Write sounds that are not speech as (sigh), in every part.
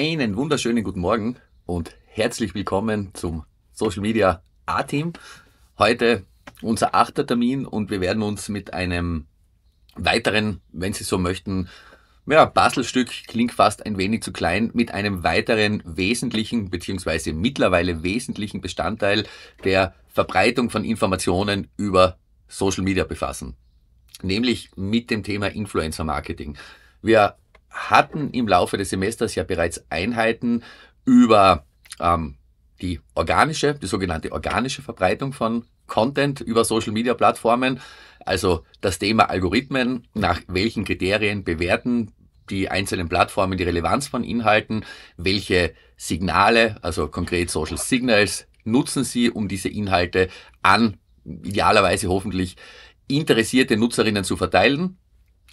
Einen wunderschönen guten Morgen und herzlich willkommen zum Social Media A-Team. Heute unser achter Termin und wir werden uns mit einem weiteren, wenn Sie so möchten, ja, Bastelstück klingt fast ein wenig zu klein, mit einem weiteren wesentlichen bzw. mittlerweile wesentlichen Bestandteil der Verbreitung von Informationen über Social Media befassen, nämlich mit dem Thema Influencer Marketing. Wir hatten im Laufe des Semesters ja bereits Einheiten über ähm, die organische, die sogenannte organische Verbreitung von Content über Social-Media-Plattformen, also das Thema Algorithmen, nach welchen Kriterien bewerten die einzelnen Plattformen die Relevanz von Inhalten, welche Signale, also konkret Social Signals, nutzen sie, um diese Inhalte an idealerweise hoffentlich interessierte Nutzerinnen zu verteilen.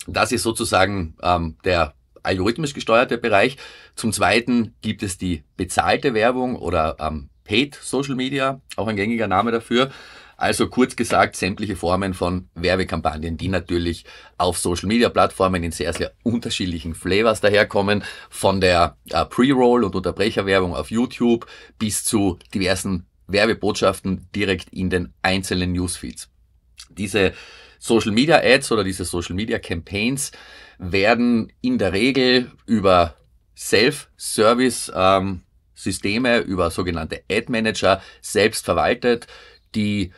Das ist sozusagen ähm, der algorithmisch gesteuerte Bereich. Zum Zweiten gibt es die bezahlte Werbung oder ähm, Paid Social Media, auch ein gängiger Name dafür. Also kurz gesagt, sämtliche Formen von Werbekampagnen, die natürlich auf Social-Media-Plattformen in sehr, sehr unterschiedlichen Flavors daherkommen, von der äh, Pre-Roll- und Unterbrecherwerbung auf YouTube bis zu diversen Werbebotschaften direkt in den einzelnen Newsfeeds. Diese Social Media Ads oder diese Social Media Campaigns werden in der Regel über Self-Service-Systeme, ähm, über sogenannte Ad-Manager selbst verwaltet. Die,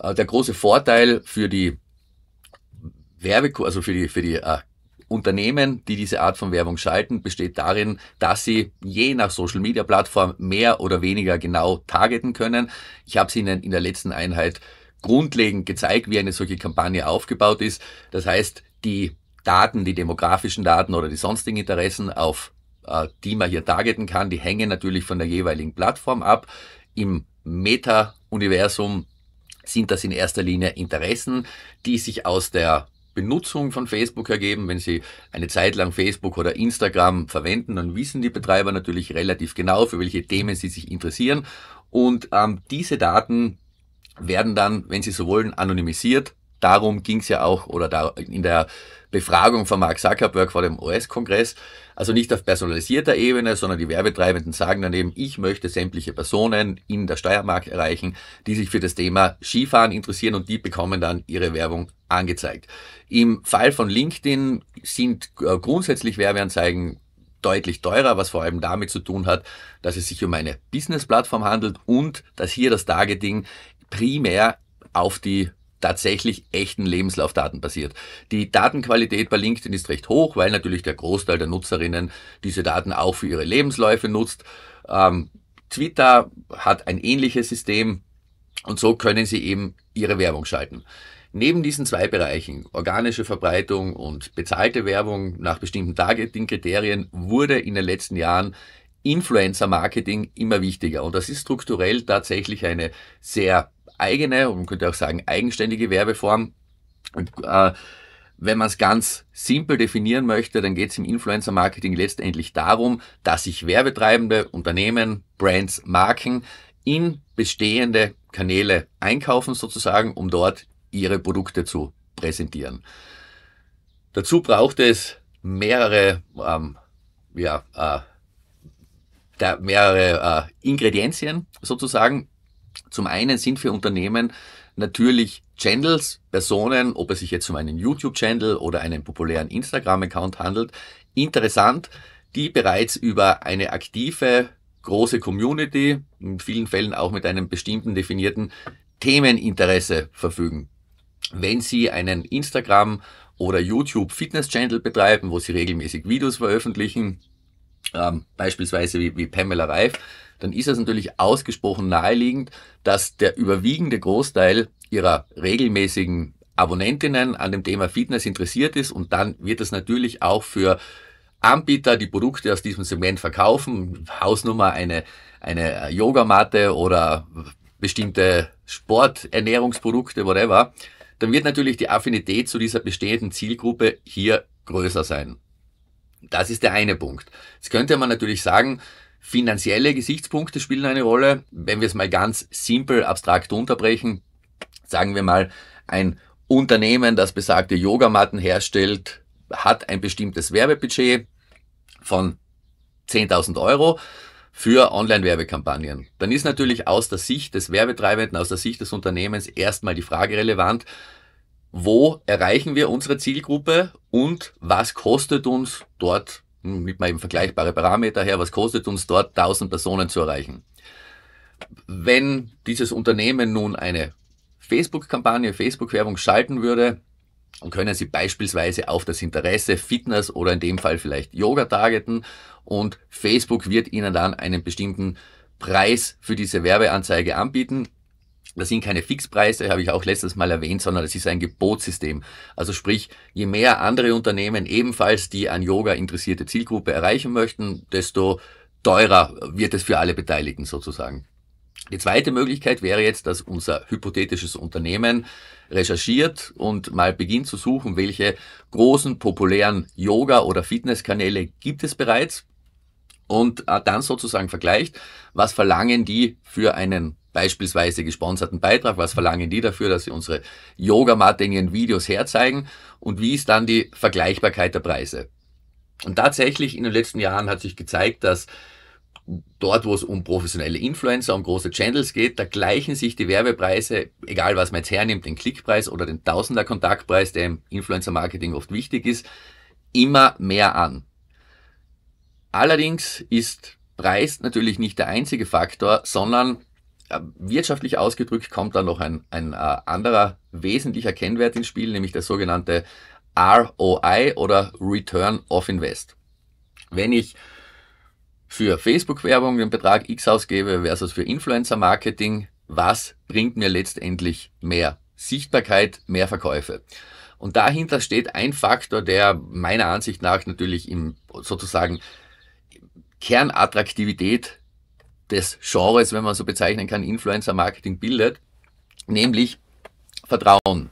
äh, der große Vorteil für die Werbeku also für die, für die äh, Unternehmen, die diese Art von Werbung schalten, besteht darin, dass sie je nach Social Media Plattform mehr oder weniger genau targeten können. Ich habe es Ihnen in der letzten Einheit grundlegend gezeigt, wie eine solche Kampagne aufgebaut ist. Das heißt, die Daten, die demografischen Daten oder die sonstigen Interessen, auf äh, die man hier targeten kann, die hängen natürlich von der jeweiligen Plattform ab. Im Meta-Universum sind das in erster Linie Interessen, die sich aus der Benutzung von Facebook ergeben. Wenn Sie eine Zeit lang Facebook oder Instagram verwenden, dann wissen die Betreiber natürlich relativ genau, für welche Themen sie sich interessieren. Und ähm, diese Daten werden dann, wenn Sie so wollen, anonymisiert. Darum ging es ja auch oder da in der Befragung von Mark Zuckerberg vor dem US-Kongress. Also nicht auf personalisierter Ebene, sondern die Werbetreibenden sagen dann eben, ich möchte sämtliche Personen in der Steiermark erreichen, die sich für das Thema Skifahren interessieren und die bekommen dann ihre Werbung angezeigt. Im Fall von LinkedIn sind äh, grundsätzlich Werbeanzeigen deutlich teurer, was vor allem damit zu tun hat, dass es sich um eine Business-Plattform handelt und dass hier das Targeting primär auf die tatsächlich echten Lebenslaufdaten basiert. Die Datenqualität bei LinkedIn ist recht hoch, weil natürlich der Großteil der Nutzerinnen diese Daten auch für ihre Lebensläufe nutzt. Ähm, Twitter hat ein ähnliches System und so können sie eben ihre Werbung schalten. Neben diesen zwei Bereichen, organische Verbreitung und bezahlte Werbung nach bestimmten Targeting-Kriterien, wurde in den letzten Jahren Influencer-Marketing immer wichtiger. Und das ist strukturell tatsächlich eine sehr eigene, man könnte auch sagen eigenständige Werbeform. Und, äh, wenn man es ganz simpel definieren möchte, dann geht es im Influencer-Marketing letztendlich darum, dass sich werbetreibende Unternehmen, Brands, Marken in bestehende Kanäle einkaufen sozusagen, um dort ihre Produkte zu präsentieren. Dazu braucht es mehrere, ähm, ja, äh, mehrere äh, Ingredienzien sozusagen. Zum einen sind für Unternehmen natürlich Channels, Personen, ob es sich jetzt um einen YouTube-Channel oder einen populären Instagram-Account handelt, interessant, die bereits über eine aktive große Community, in vielen Fällen auch mit einem bestimmten definierten Themeninteresse verfügen. Wenn Sie einen Instagram- oder YouTube-Fitness-Channel betreiben, wo Sie regelmäßig Videos veröffentlichen, ähm, beispielsweise wie, wie Pamela Reif, dann ist es natürlich ausgesprochen naheliegend, dass der überwiegende Großteil ihrer regelmäßigen Abonnentinnen an dem Thema Fitness interessiert ist und dann wird es natürlich auch für Anbieter, die Produkte aus diesem Segment verkaufen, Hausnummer eine, eine Yogamatte oder bestimmte Sporternährungsprodukte, whatever, dann wird natürlich die Affinität zu dieser bestehenden Zielgruppe hier größer sein. Das ist der eine Punkt. Jetzt könnte man natürlich sagen, Finanzielle Gesichtspunkte spielen eine Rolle. Wenn wir es mal ganz simpel, abstrakt unterbrechen, sagen wir mal, ein Unternehmen, das besagte Yogamatten herstellt, hat ein bestimmtes Werbebudget von 10.000 Euro für Online-Werbekampagnen. Dann ist natürlich aus der Sicht des Werbetreibenden, aus der Sicht des Unternehmens erstmal die Frage relevant, wo erreichen wir unsere Zielgruppe und was kostet uns dort nimmt man eben vergleichbare Parameter her, was kostet uns dort 1000 Personen zu erreichen. Wenn dieses Unternehmen nun eine Facebook-Kampagne, Facebook-Werbung schalten würde, und können Sie beispielsweise auf das Interesse Fitness oder in dem Fall vielleicht Yoga targeten und Facebook wird Ihnen dann einen bestimmten Preis für diese Werbeanzeige anbieten. Das sind keine Fixpreise, habe ich auch letztes Mal erwähnt, sondern es ist ein Gebotssystem. Also sprich, je mehr andere Unternehmen ebenfalls die an Yoga interessierte Zielgruppe erreichen möchten, desto teurer wird es für alle Beteiligten sozusagen. Die zweite Möglichkeit wäre jetzt, dass unser hypothetisches Unternehmen recherchiert und mal beginnt zu suchen, welche großen populären Yoga- oder Fitnesskanäle gibt es bereits und äh, dann sozusagen vergleicht, was verlangen die für einen beispielsweise gesponserten Beitrag, was verlangen die dafür, dass sie unsere Yogamatte in ihren Videos herzeigen und wie ist dann die Vergleichbarkeit der Preise. Und tatsächlich in den letzten Jahren hat sich gezeigt, dass dort, wo es um professionelle Influencer, um große Channels geht, da gleichen sich die Werbepreise, egal was man jetzt hernimmt, den Klickpreis oder den Tausender-Kontaktpreis, der im Influencer-Marketing oft wichtig ist, immer mehr an. Allerdings ist Preis natürlich nicht der einzige Faktor, sondern äh, wirtschaftlich ausgedrückt kommt dann noch ein, ein äh, anderer wesentlicher Kennwert ins Spiel, nämlich der sogenannte ROI oder Return of Invest. Wenn ich für Facebook-Werbung den Betrag X ausgebe versus für Influencer-Marketing, was bringt mir letztendlich mehr? Sichtbarkeit, mehr Verkäufe. Und dahinter steht ein Faktor, der meiner Ansicht nach natürlich im sozusagen Kernattraktivität des Genres, wenn man so bezeichnen kann, Influencer-Marketing bildet, nämlich Vertrauen.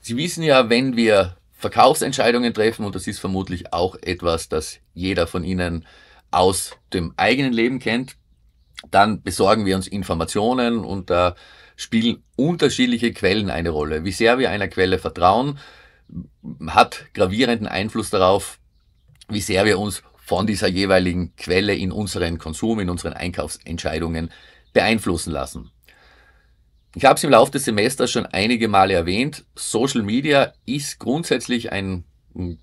Sie wissen ja, wenn wir Verkaufsentscheidungen treffen, und das ist vermutlich auch etwas, das jeder von Ihnen aus dem eigenen Leben kennt, dann besorgen wir uns Informationen und da spielen unterschiedliche Quellen eine Rolle. Wie sehr wir einer Quelle vertrauen, hat gravierenden Einfluss darauf, wie sehr wir uns von dieser jeweiligen Quelle in unseren Konsum, in unseren Einkaufsentscheidungen beeinflussen lassen. Ich habe es im Laufe des Semesters schon einige Male erwähnt, Social Media ist grundsätzlich ein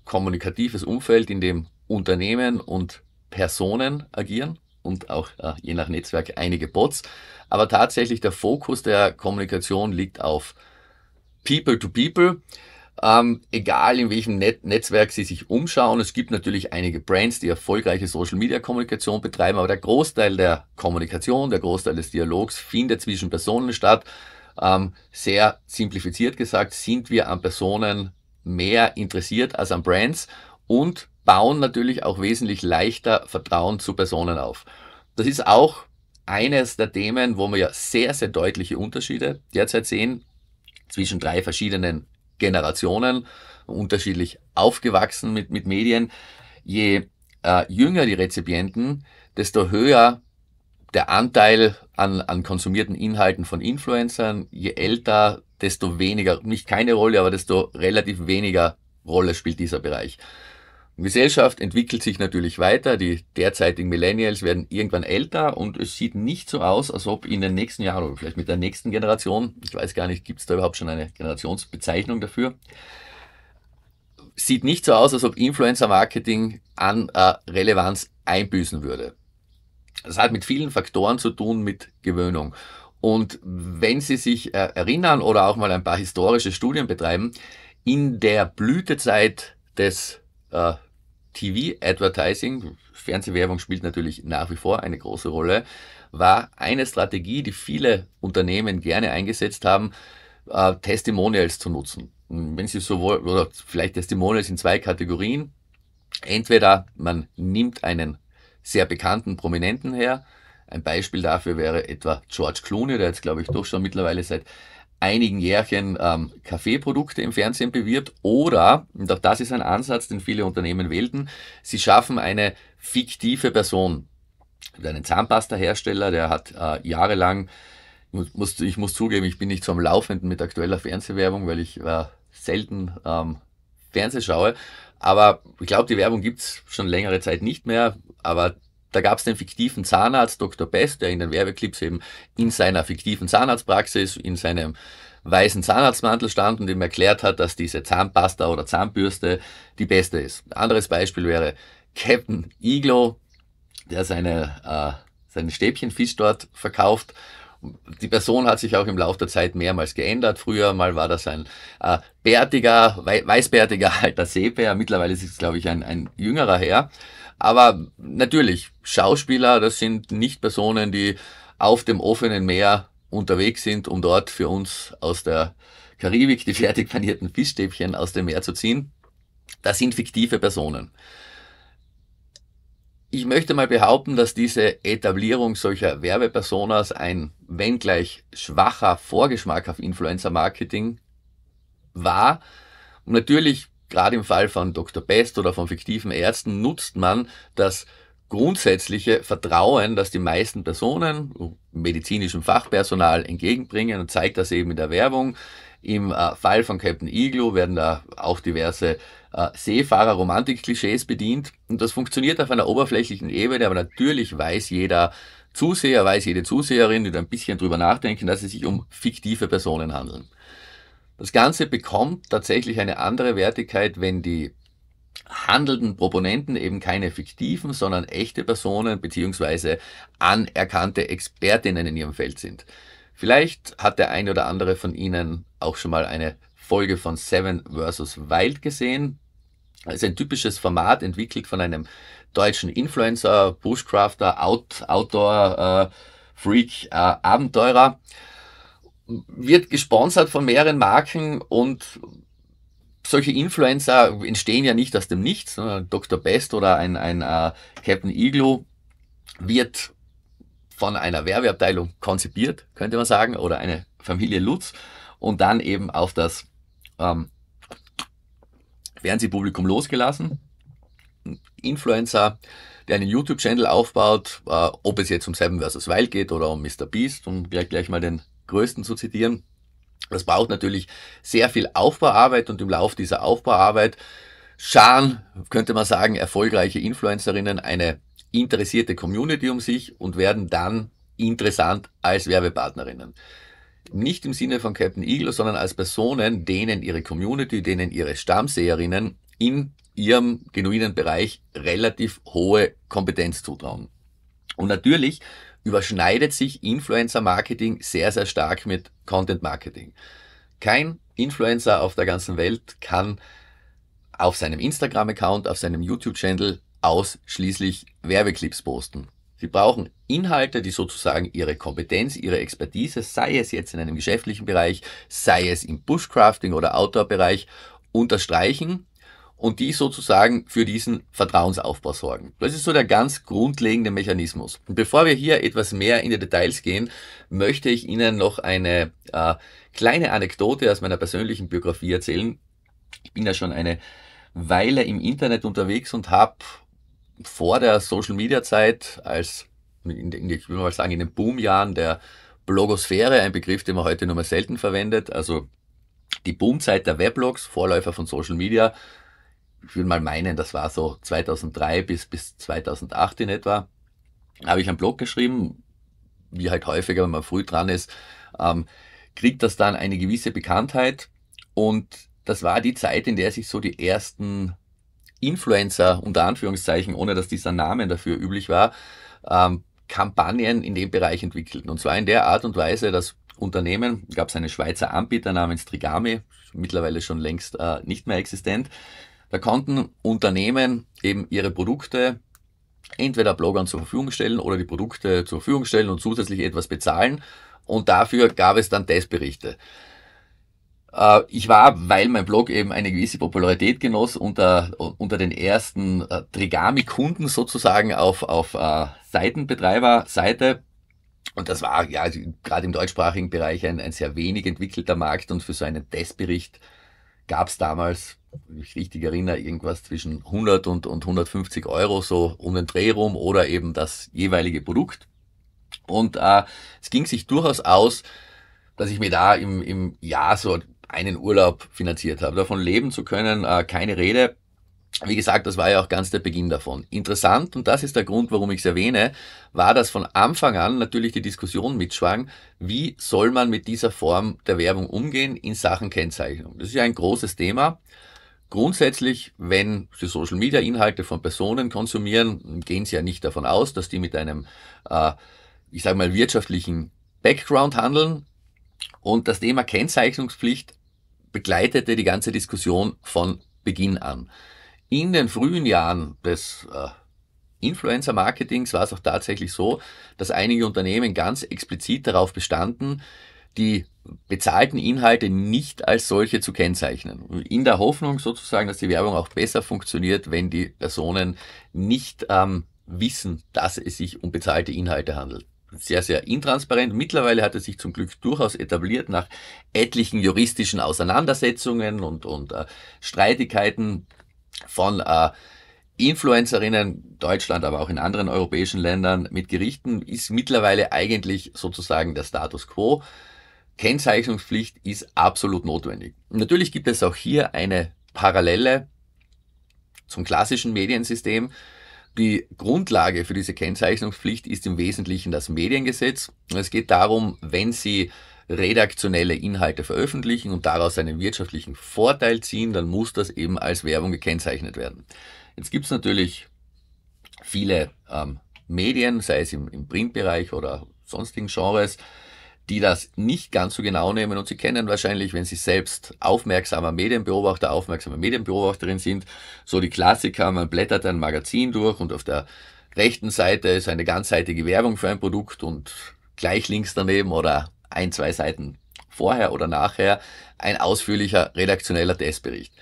kommunikatives Umfeld, in dem Unternehmen und Personen agieren und auch äh, je nach Netzwerk einige Bots. Aber tatsächlich der Fokus der Kommunikation liegt auf People to People. Ähm, egal in welchem Net Netzwerk Sie sich umschauen, es gibt natürlich einige Brands, die erfolgreiche Social-Media-Kommunikation betreiben, aber der Großteil der Kommunikation, der Großteil des Dialogs findet zwischen Personen statt. Ähm, sehr simplifiziert gesagt, sind wir an Personen mehr interessiert als an Brands und bauen natürlich auch wesentlich leichter Vertrauen zu Personen auf. Das ist auch eines der Themen, wo wir ja sehr, sehr deutliche Unterschiede derzeit sehen zwischen drei verschiedenen Generationen unterschiedlich aufgewachsen mit, mit Medien. Je äh, jünger die Rezipienten, desto höher der Anteil an, an konsumierten Inhalten von Influencern. Je älter, desto weniger, nicht keine Rolle, aber desto relativ weniger Rolle spielt dieser Bereich. Gesellschaft entwickelt sich natürlich weiter. Die derzeitigen Millennials werden irgendwann älter und es sieht nicht so aus, als ob in den nächsten Jahren oder vielleicht mit der nächsten Generation, ich weiß gar nicht, gibt es da überhaupt schon eine Generationsbezeichnung dafür, sieht nicht so aus, als ob Influencer-Marketing an äh, Relevanz einbüßen würde. Das hat mit vielen Faktoren zu tun, mit Gewöhnung. Und wenn Sie sich äh, erinnern oder auch mal ein paar historische Studien betreiben, in der Blütezeit des äh, TV Advertising, Fernsehwerbung spielt natürlich nach wie vor eine große Rolle, war eine Strategie, die viele Unternehmen gerne eingesetzt haben, äh, Testimonials zu nutzen. Wenn Sie sowohl, oder vielleicht Testimonials in zwei Kategorien. Entweder man nimmt einen sehr bekannten Prominenten her. Ein Beispiel dafür wäre etwa George Clooney, der jetzt, glaube ich, doch schon mittlerweile seit einigen Jährchen ähm, Kaffeeprodukte im Fernsehen bewirbt oder, und auch das ist ein Ansatz, den viele Unternehmen wählten, sie schaffen eine fiktive Person. Einen Zahnpasta-Hersteller, der hat äh, jahrelang, ich muss, ich muss zugeben, ich bin nicht so am Laufenden mit aktueller Fernsehwerbung, weil ich äh, selten ähm, Fernseh schaue, aber ich glaube, die Werbung gibt's schon längere Zeit nicht mehr, aber da gab es den fiktiven Zahnarzt Dr. Best, der in den Werbeclips eben in seiner fiktiven Zahnarztpraxis, in seinem weißen Zahnarztmantel stand und ihm erklärt hat, dass diese Zahnpasta oder Zahnbürste die beste ist. Ein anderes Beispiel wäre Captain Iglo, der seine, äh, seinen Stäbchenfisch dort verkauft die Person hat sich auch im Laufe der Zeit mehrmals geändert. Früher mal war das ein äh, bärtiger, weißbärtiger (laughs) alter Seebär. Mittlerweile ist es, glaube ich, ein, ein jüngerer Herr. Aber natürlich, Schauspieler, das sind nicht Personen, die auf dem offenen Meer unterwegs sind, um dort für uns aus der Karibik die fertig panierten Fischstäbchen aus dem Meer zu ziehen. Das sind fiktive Personen. Ich möchte mal behaupten, dass diese Etablierung solcher Werbepersonas ein, wenngleich schwacher Vorgeschmack auf Influencer-Marketing war. Und natürlich gerade im Fall von Dr. Best oder von fiktiven Ärzten nutzt man das grundsätzliche Vertrauen, das die meisten Personen medizinischem Fachpersonal entgegenbringen und zeigt das eben in der Werbung. Im äh, Fall von Captain Iglo werden da auch diverse äh, Seefahrer-Romantik-Klischees bedient und das funktioniert auf einer oberflächlichen Ebene, aber natürlich weiß jeder Zuseher, weiß jede Zuseherin, die da ein bisschen drüber nachdenken, dass es sich um fiktive Personen handelt. Das Ganze bekommt tatsächlich eine andere Wertigkeit, wenn die handelnden Proponenten eben keine fiktiven, sondern echte Personen bzw. anerkannte Expertinnen in ihrem Feld sind. Vielleicht hat der eine oder andere von Ihnen auch schon mal eine Folge von Seven vs. Wild gesehen. Das ist ein typisches Format, entwickelt von einem deutschen Influencer, Bushcrafter, Out Outdoor-Freak, äh, äh, Abenteurer wird gesponsert von mehreren Marken und solche Influencer entstehen ja nicht aus dem Nichts. Ne? Dr. Best oder ein, ein äh, Captain Igloo wird von einer Werbeabteilung konzipiert, könnte man sagen, oder eine Familie Lutz und dann eben auf das ähm, Fernsehpublikum losgelassen. Ein Influencer, der einen YouTube-Channel aufbaut, äh, ob es jetzt um Seven vs. Wild geht oder um Mr. Beast, um gleich, gleich mal den größten zu zitieren. Das braucht natürlich sehr viel Aufbauarbeit und im Lauf dieser Aufbauarbeit scharen, könnte man sagen, erfolgreiche Influencerinnen eine interessierte Community um sich und werden dann interessant als Werbepartnerinnen. Nicht im Sinne von Captain Eagle, sondern als Personen, denen ihre Community, denen ihre Stammseherinnen in ihrem genuinen Bereich relativ hohe Kompetenz zutrauen. Und natürlich überschneidet sich Influencer Marketing sehr, sehr stark mit Content Marketing. Kein Influencer auf der ganzen Welt kann auf seinem Instagram-Account, auf seinem YouTube-Channel ausschließlich Werbeclips posten. Sie brauchen Inhalte, die sozusagen ihre Kompetenz, ihre Expertise, sei es jetzt in einem geschäftlichen Bereich, sei es im Bushcrafting oder Outdoor-Bereich, unterstreichen und die sozusagen für diesen Vertrauensaufbau sorgen. Das ist so der ganz grundlegende Mechanismus. Und bevor wir hier etwas mehr in die Details gehen, möchte ich Ihnen noch eine äh, kleine Anekdote aus meiner persönlichen Biografie erzählen. Ich bin ja schon eine Weile im Internet unterwegs und habe vor der Social-Media-Zeit als, in, in, ich will mal sagen, in den Boomjahren der Blogosphäre, ein Begriff, den man heute nur mehr selten verwendet, also die Boomzeit der Weblogs, Vorläufer von Social Media, ich will mal meinen, das war so 2003 bis, bis 2008 in etwa, habe ich einen Blog geschrieben, wie halt häufiger, wenn man früh dran ist, ähm, kriegt das dann eine gewisse Bekanntheit und das war die Zeit, in der sich so die ersten Influencer, unter Anführungszeichen, ohne dass dieser Name dafür üblich war, ähm, Kampagnen in dem Bereich entwickelten. Und zwar in der Art und Weise, dass Unternehmen, gab es einen Schweizer Anbieter namens Trigami, mittlerweile schon längst äh, nicht mehr existent, da konnten Unternehmen eben ihre Produkte entweder Bloggern zur Verfügung stellen oder die Produkte zur Verfügung stellen und zusätzlich etwas bezahlen. Und dafür gab es dann Testberichte. Äh, ich war, weil mein Blog eben eine gewisse Popularität genoss, unter, unter den ersten äh, Trigami-Kunden sozusagen auf, auf äh, Seitenbetreiber-Seite. Und das war ja also gerade im deutschsprachigen Bereich ein, ein sehr wenig entwickelter Markt und für so einen Testbericht gab es damals mich richtig erinnere, irgendwas zwischen 100 und, und 150 Euro so um den Dreh rum oder eben das jeweilige Produkt. Und äh, es ging sich durchaus aus, dass ich mir da im, im Jahr so einen Urlaub finanziert habe. Davon leben zu können, äh, keine Rede. Wie gesagt, das war ja auch ganz der Beginn davon. Interessant, und das ist der Grund, warum ich es erwähne, war, dass von Anfang an natürlich die Diskussion mitschwang, wie soll man mit dieser Form der Werbung umgehen in Sachen Kennzeichnung. Das ist ja ein großes Thema. Grundsätzlich, wenn Sie Social-Media-Inhalte von Personen konsumieren, gehen Sie ja nicht davon aus, dass die mit einem, äh, ich sage mal, wirtschaftlichen Background handeln. Und das Thema Kennzeichnungspflicht begleitete die ganze Diskussion von Beginn an. In den frühen Jahren des äh, Influencer-Marketings war es auch tatsächlich so, dass einige Unternehmen ganz explizit darauf bestanden, die bezahlten Inhalte nicht als solche zu kennzeichnen. In der Hoffnung sozusagen, dass die Werbung auch besser funktioniert, wenn die Personen nicht ähm, wissen, dass es sich um bezahlte Inhalte handelt. Sehr, sehr intransparent. Mittlerweile hat es sich zum Glück durchaus etabliert nach etlichen juristischen Auseinandersetzungen und, und äh, Streitigkeiten von äh, Influencerinnen Deutschland, aber auch in anderen europäischen Ländern mit Gerichten ist mittlerweile eigentlich sozusagen der Status quo. Kennzeichnungspflicht ist absolut notwendig. Natürlich gibt es auch hier eine Parallele zum klassischen Mediensystem. Die Grundlage für diese Kennzeichnungspflicht ist im Wesentlichen das Mediengesetz. Es geht darum, wenn Sie redaktionelle Inhalte veröffentlichen und daraus einen wirtschaftlichen Vorteil ziehen, dann muss das eben als Werbung gekennzeichnet werden. Jetzt gibt es natürlich viele ähm, Medien, sei es im, im Printbereich oder sonstigen Genres, die das nicht ganz so genau nehmen und Sie kennen wahrscheinlich, wenn Sie selbst aufmerksamer Medienbeobachter, aufmerksamer Medienbeobachterin sind, so die Klassiker, man blättert ein Magazin durch und auf der rechten Seite ist eine ganzseitige Werbung für ein Produkt und gleich links daneben oder ein, zwei Seiten vorher oder nachher ein ausführlicher redaktioneller Testbericht.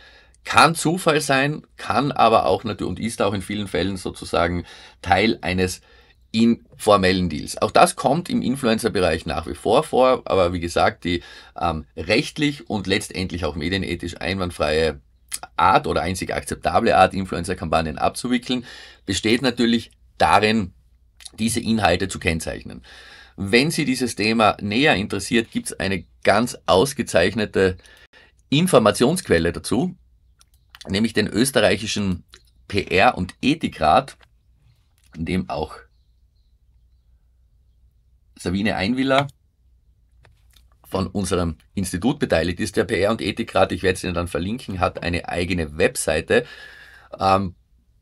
Kann Zufall sein, kann aber auch natürlich und ist auch in vielen Fällen sozusagen Teil eines in formellen Deals. Auch das kommt im Influencer-Bereich nach wie vor vor, aber wie gesagt, die ähm, rechtlich und letztendlich auch medienethisch einwandfreie Art oder einzig akzeptable Art, Influencer-Kampagnen abzuwickeln, besteht natürlich darin, diese Inhalte zu kennzeichnen. Wenn Sie dieses Thema näher interessiert, gibt es eine ganz ausgezeichnete Informationsquelle dazu, nämlich den österreichischen PR- und Ethikrat, in dem auch Sabine Einwiller von unserem Institut beteiligt ist, der PR- und Ethikrat, ich werde es Ihnen dann verlinken, hat eine eigene Webseite. Ähm,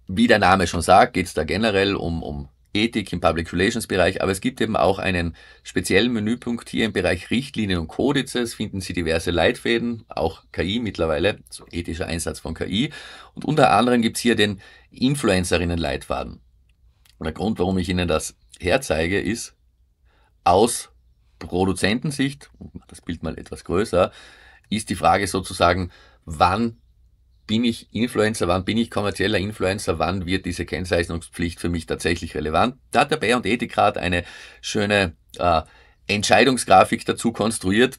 wie der Name schon sagt, geht es da generell um, um Ethik im Public Relations Bereich, aber es gibt eben auch einen speziellen Menüpunkt hier im Bereich Richtlinien und Kodizes, finden Sie diverse Leitfäden, auch KI mittlerweile, so ethischer Einsatz von KI. Und unter anderem gibt es hier den Influencerinnen-Leitfaden. Und der Grund, warum ich Ihnen das herzeige, ist, aus Produzentensicht, das Bild mal etwas größer, ist die Frage sozusagen, wann bin ich Influencer, wann bin ich kommerzieller Influencer, wann wird diese Kennzeichnungspflicht für mich tatsächlich relevant? Da hat der Bär und Ethikrat eine schöne äh, Entscheidungsgrafik dazu konstruiert.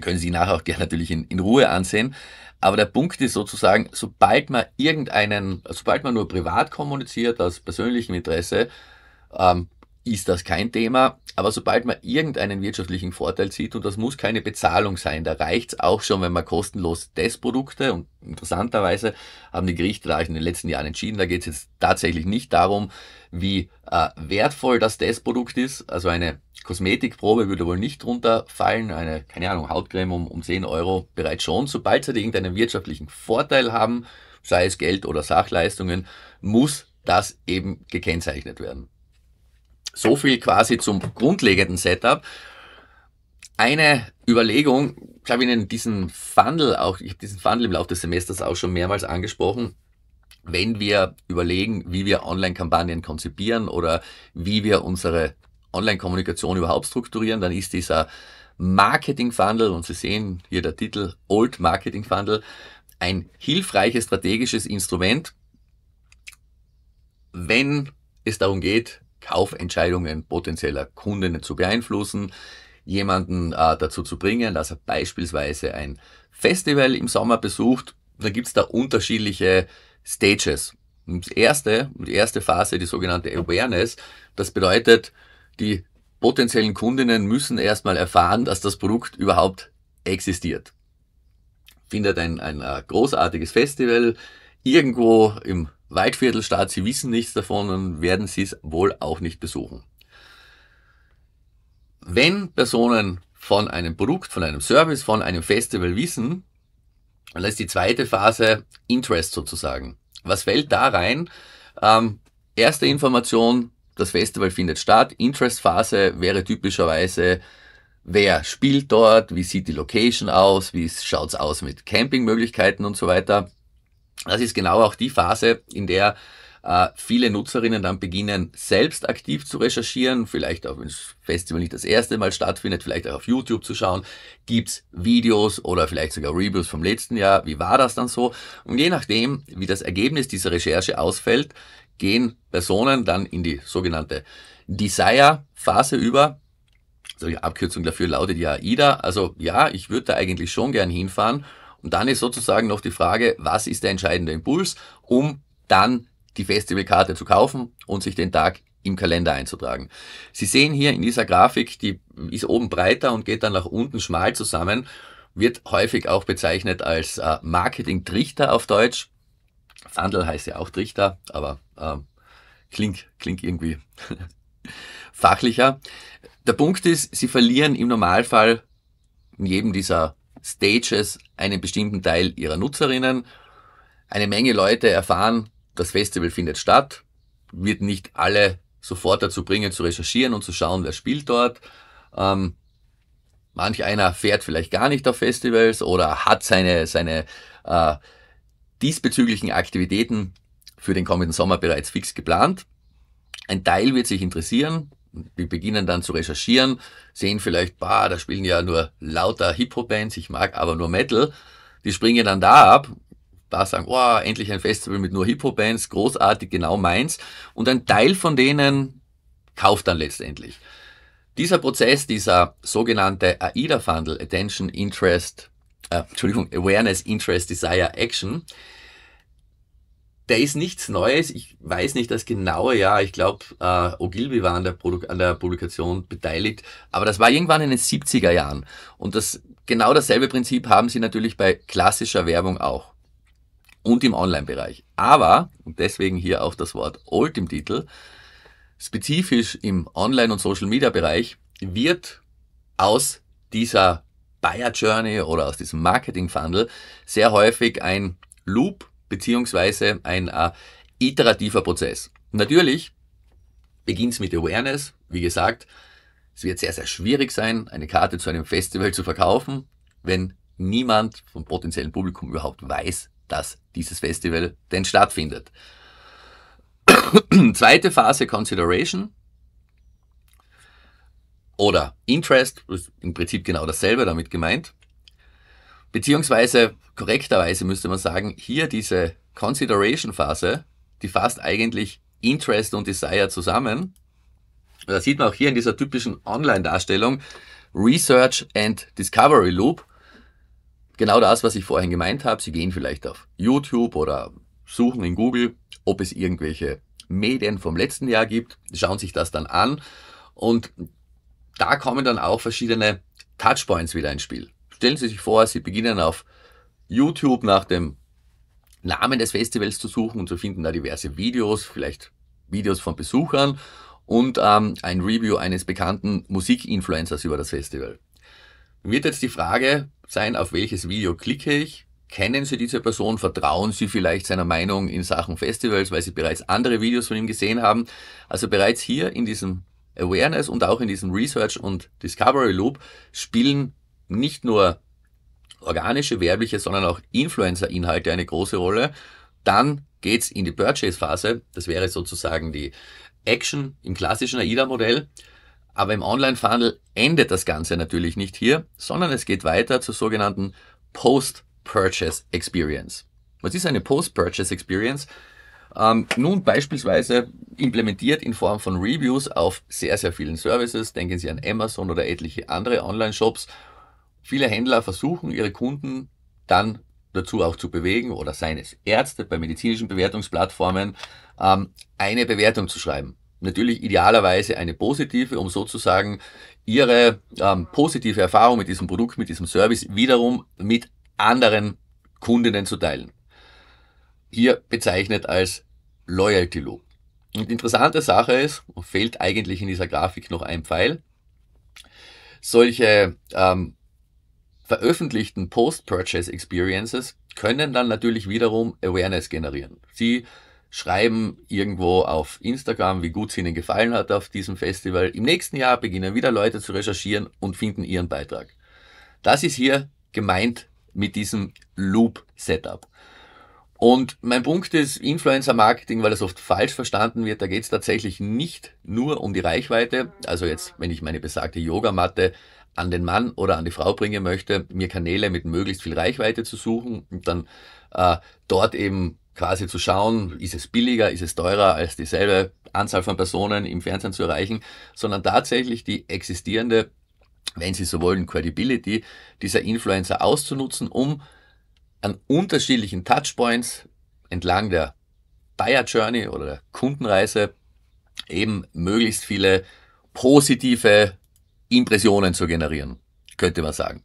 Können Sie nachher auch gerne natürlich in, in Ruhe ansehen. Aber der Punkt ist sozusagen, sobald man irgendeinen, sobald man nur privat kommuniziert, aus persönlichem Interesse, ähm, ist das kein Thema. Aber sobald man irgendeinen wirtschaftlichen Vorteil sieht, und das muss keine Bezahlung sein, da reicht's auch schon, wenn man kostenlos Testprodukte, und interessanterweise haben die Gerichte da in den letzten Jahren entschieden, da geht's jetzt tatsächlich nicht darum, wie äh, wertvoll das Testprodukt ist. Also eine Kosmetikprobe würde wohl nicht drunter fallen, eine, keine Ahnung, Hautcreme um, um 10 Euro bereits schon. Sobald sie irgendeinen wirtschaftlichen Vorteil haben, sei es Geld oder Sachleistungen, muss das eben gekennzeichnet werden. So viel quasi zum grundlegenden Setup. Eine Überlegung, ich habe Ihnen diesen Funnel auch, ich habe diesen Funnel im Laufe des Semesters auch schon mehrmals angesprochen. Wenn wir überlegen, wie wir Online-Kampagnen konzipieren oder wie wir unsere Online-Kommunikation überhaupt strukturieren, dann ist dieser Marketing Funnel, und Sie sehen hier der Titel Old Marketing Funnel, ein hilfreiches strategisches Instrument, wenn es darum geht, Kaufentscheidungen potenzieller Kunden zu beeinflussen, jemanden äh, dazu zu bringen, dass er beispielsweise ein Festival im Sommer besucht. Da gibt's da unterschiedliche Stages. Und das erste, die erste Phase, die sogenannte Awareness, das bedeutet, die potenziellen Kundinnen müssen erstmal erfahren, dass das Produkt überhaupt existiert. Findet ein, ein äh, großartiges Festival irgendwo im Waldviertelstaat, sie wissen nichts davon und werden sie es wohl auch nicht besuchen. Wenn Personen von einem Produkt, von einem Service, von einem Festival wissen, dann ist die zweite Phase Interest sozusagen. Was fällt da rein? Ähm, erste Information, das Festival findet statt. Interest-Phase wäre typischerweise, wer spielt dort, wie sieht die Location aus, wie schaut's aus mit Campingmöglichkeiten und so weiter. Das ist genau auch die Phase, in der äh, viele Nutzerinnen dann beginnen, selbst aktiv zu recherchieren, vielleicht auch wenn das Festival nicht das erste Mal stattfindet, vielleicht auch auf YouTube zu schauen, gibt's Videos oder vielleicht sogar Reviews vom letzten Jahr, wie war das dann so? Und je nachdem, wie das Ergebnis dieser Recherche ausfällt, gehen Personen dann in die sogenannte Desire-Phase über. So die Abkürzung dafür lautet ja AIDA. Also ja, ich würde da eigentlich schon gern hinfahren und dann ist sozusagen noch die Frage, was ist der entscheidende Impuls, um dann die Festivalkarte zu kaufen und sich den Tag im Kalender einzutragen. Sie sehen hier in dieser Grafik, die ist oben breiter und geht dann nach unten schmal zusammen, wird häufig auch bezeichnet als äh, Marketing-Trichter auf Deutsch. Fandel heißt ja auch Trichter, aber äh, klingt, klingt irgendwie (laughs) fachlicher. Der Punkt ist, sie verlieren im Normalfall in jedem dieser Stages einen bestimmten Teil ihrer Nutzerinnen. Eine Menge Leute erfahren, das Festival findet statt, wird nicht alle sofort dazu bringen, zu recherchieren und zu schauen, wer spielt dort. Ähm, manch einer fährt vielleicht gar nicht auf Festivals oder hat seine, seine äh, diesbezüglichen Aktivitäten für den kommenden Sommer bereits fix geplant. Ein Teil wird sich interessieren, die beginnen dann zu recherchieren, sehen vielleicht, bah, da spielen ja nur lauter Hip-Hop-Bands, ich mag aber nur Metal. Die springen dann da ab, da sagen, oh, endlich ein Festival mit nur Hip-Hop-Bands, großartig, genau meins. Und ein Teil von denen kauft dann letztendlich. Dieser Prozess, dieser sogenannte aida fundle Attention, Interest, äh, Entschuldigung, Awareness, Interest, Desire, Action, der ist nichts Neues. Ich weiß nicht das genaue Jahr. Ich glaube, äh, Ogilvy war an der, an der, Publikation beteiligt. Aber das war irgendwann in den 70er Jahren. Und das, genau dasselbe Prinzip haben sie natürlich bei klassischer Werbung auch. Und im Online-Bereich. Aber, und deswegen hier auch das Wort Old im Titel, spezifisch im Online- und Social-Media-Bereich wird aus dieser Buyer Journey oder aus diesem Marketing Funnel sehr häufig ein Loop beziehungsweise ein äh, iterativer Prozess. Natürlich beginnt es mit Awareness, wie gesagt. Es wird sehr, sehr schwierig sein, eine Karte zu einem Festival zu verkaufen, wenn niemand vom potenziellen Publikum überhaupt weiß, dass dieses Festival denn stattfindet. (coughs) Zweite Phase Consideration oder Interest, ist im Prinzip genau dasselbe damit gemeint. Beziehungsweise, korrekterweise müsste man sagen, hier diese Consideration-Phase, die fasst eigentlich Interest und Desire zusammen. Das sieht man auch hier in dieser typischen Online-Darstellung Research and Discovery Loop. Genau das, was ich vorhin gemeint habe. Sie gehen vielleicht auf YouTube oder suchen in Google, ob es irgendwelche Medien vom letzten Jahr gibt, schauen sich das dann an und da kommen dann auch verschiedene Touchpoints wieder ins Spiel. Stellen Sie sich vor, Sie beginnen auf YouTube nach dem Namen des Festivals zu suchen und zu finden da diverse Videos, vielleicht Videos von Besuchern und ähm, ein Review eines bekannten Musikinfluencers über das Festival. Wird jetzt die Frage sein, auf welches Video klicke ich? Kennen Sie diese Person? Vertrauen Sie vielleicht seiner Meinung in Sachen Festivals, weil Sie bereits andere Videos von ihm gesehen haben? Also bereits hier in diesem Awareness und auch in diesem Research und Discovery Loop spielen nicht nur organische, werbliche, sondern auch Influencer-Inhalte eine große Rolle. Dann geht's in die Purchase-Phase. Das wäre sozusagen die Action im klassischen AIDA-Modell. Aber im Online-Funnel endet das Ganze natürlich nicht hier, sondern es geht weiter zur sogenannten Post-Purchase Experience. Was ist eine Post-Purchase Experience? Ähm, nun beispielsweise implementiert in Form von Reviews auf sehr, sehr vielen Services. Denken Sie an Amazon oder etliche andere Online-Shops Viele Händler versuchen, ihre Kunden dann dazu auch zu bewegen oder seines Ärzte bei medizinischen Bewertungsplattformen ähm, eine Bewertung zu schreiben. Natürlich idealerweise eine positive, um sozusagen ihre ähm, positive Erfahrung mit diesem Produkt, mit diesem Service wiederum mit anderen Kundinnen zu teilen. Hier bezeichnet als Loyalty Loop. Und interessante Sache ist, fehlt eigentlich in dieser Grafik noch ein Pfeil, solche ähm, veröffentlichten Post-Purchase Experiences können dann natürlich wiederum Awareness generieren. Sie schreiben irgendwo auf Instagram, wie gut es ihnen gefallen hat auf diesem Festival. Im nächsten Jahr beginnen wieder Leute zu recherchieren und finden ihren Beitrag. Das ist hier gemeint mit diesem Loop-Setup. Und mein Punkt ist Influencer-Marketing, weil das oft falsch verstanden wird. Da geht es tatsächlich nicht nur um die Reichweite. Also jetzt, wenn ich meine besagte Yogamatte an den Mann oder an die Frau bringen möchte, mir Kanäle mit möglichst viel Reichweite zu suchen und dann äh, dort eben quasi zu schauen, ist es billiger, ist es teurer als dieselbe Anzahl von Personen im Fernsehen zu erreichen, sondern tatsächlich die existierende, wenn Sie so wollen, Credibility dieser Influencer auszunutzen, um an unterschiedlichen Touchpoints entlang der Buyer Journey oder der Kundenreise eben möglichst viele positive Impressionen zu generieren, könnte man sagen.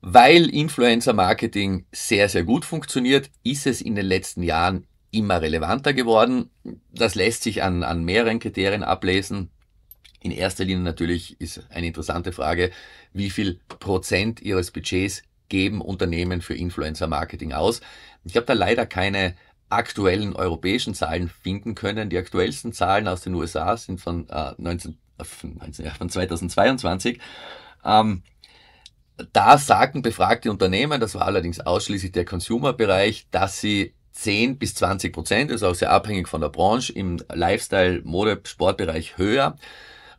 Weil Influencer-Marketing sehr, sehr gut funktioniert, ist es in den letzten Jahren immer relevanter geworden. Das lässt sich an, an mehreren Kriterien ablesen. In erster Linie natürlich ist eine interessante Frage, wie viel Prozent ihres Budgets geben Unternehmen für Influencer-Marketing aus. Ich habe da leider keine aktuellen europäischen Zahlen finden können. Die aktuellsten Zahlen aus den USA sind von äh, 19 von 2022. Also, ähm, da sagten befragte Unternehmen, das war allerdings ausschließlich der Consumer-Bereich, dass sie 10 bis 20 Prozent, ist also auch sehr abhängig von der Branche, im Lifestyle, Mode, Sportbereich höher,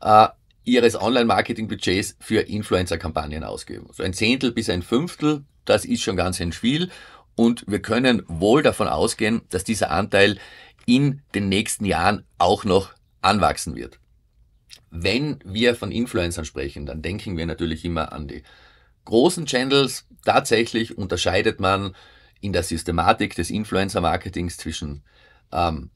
äh, ihres Online-Marketing-Budgets für Influencer-Kampagnen ausgeben. So ein Zehntel bis ein Fünftel, das ist schon ganz ein Spiel. Und wir können wohl davon ausgehen, dass dieser Anteil in den nächsten Jahren auch noch anwachsen wird. Wenn wir von Influencern sprechen, dann denken wir natürlich immer an die großen Channels. Tatsächlich unterscheidet man in der Systematik des Influencer-Marketings zwischen ähm,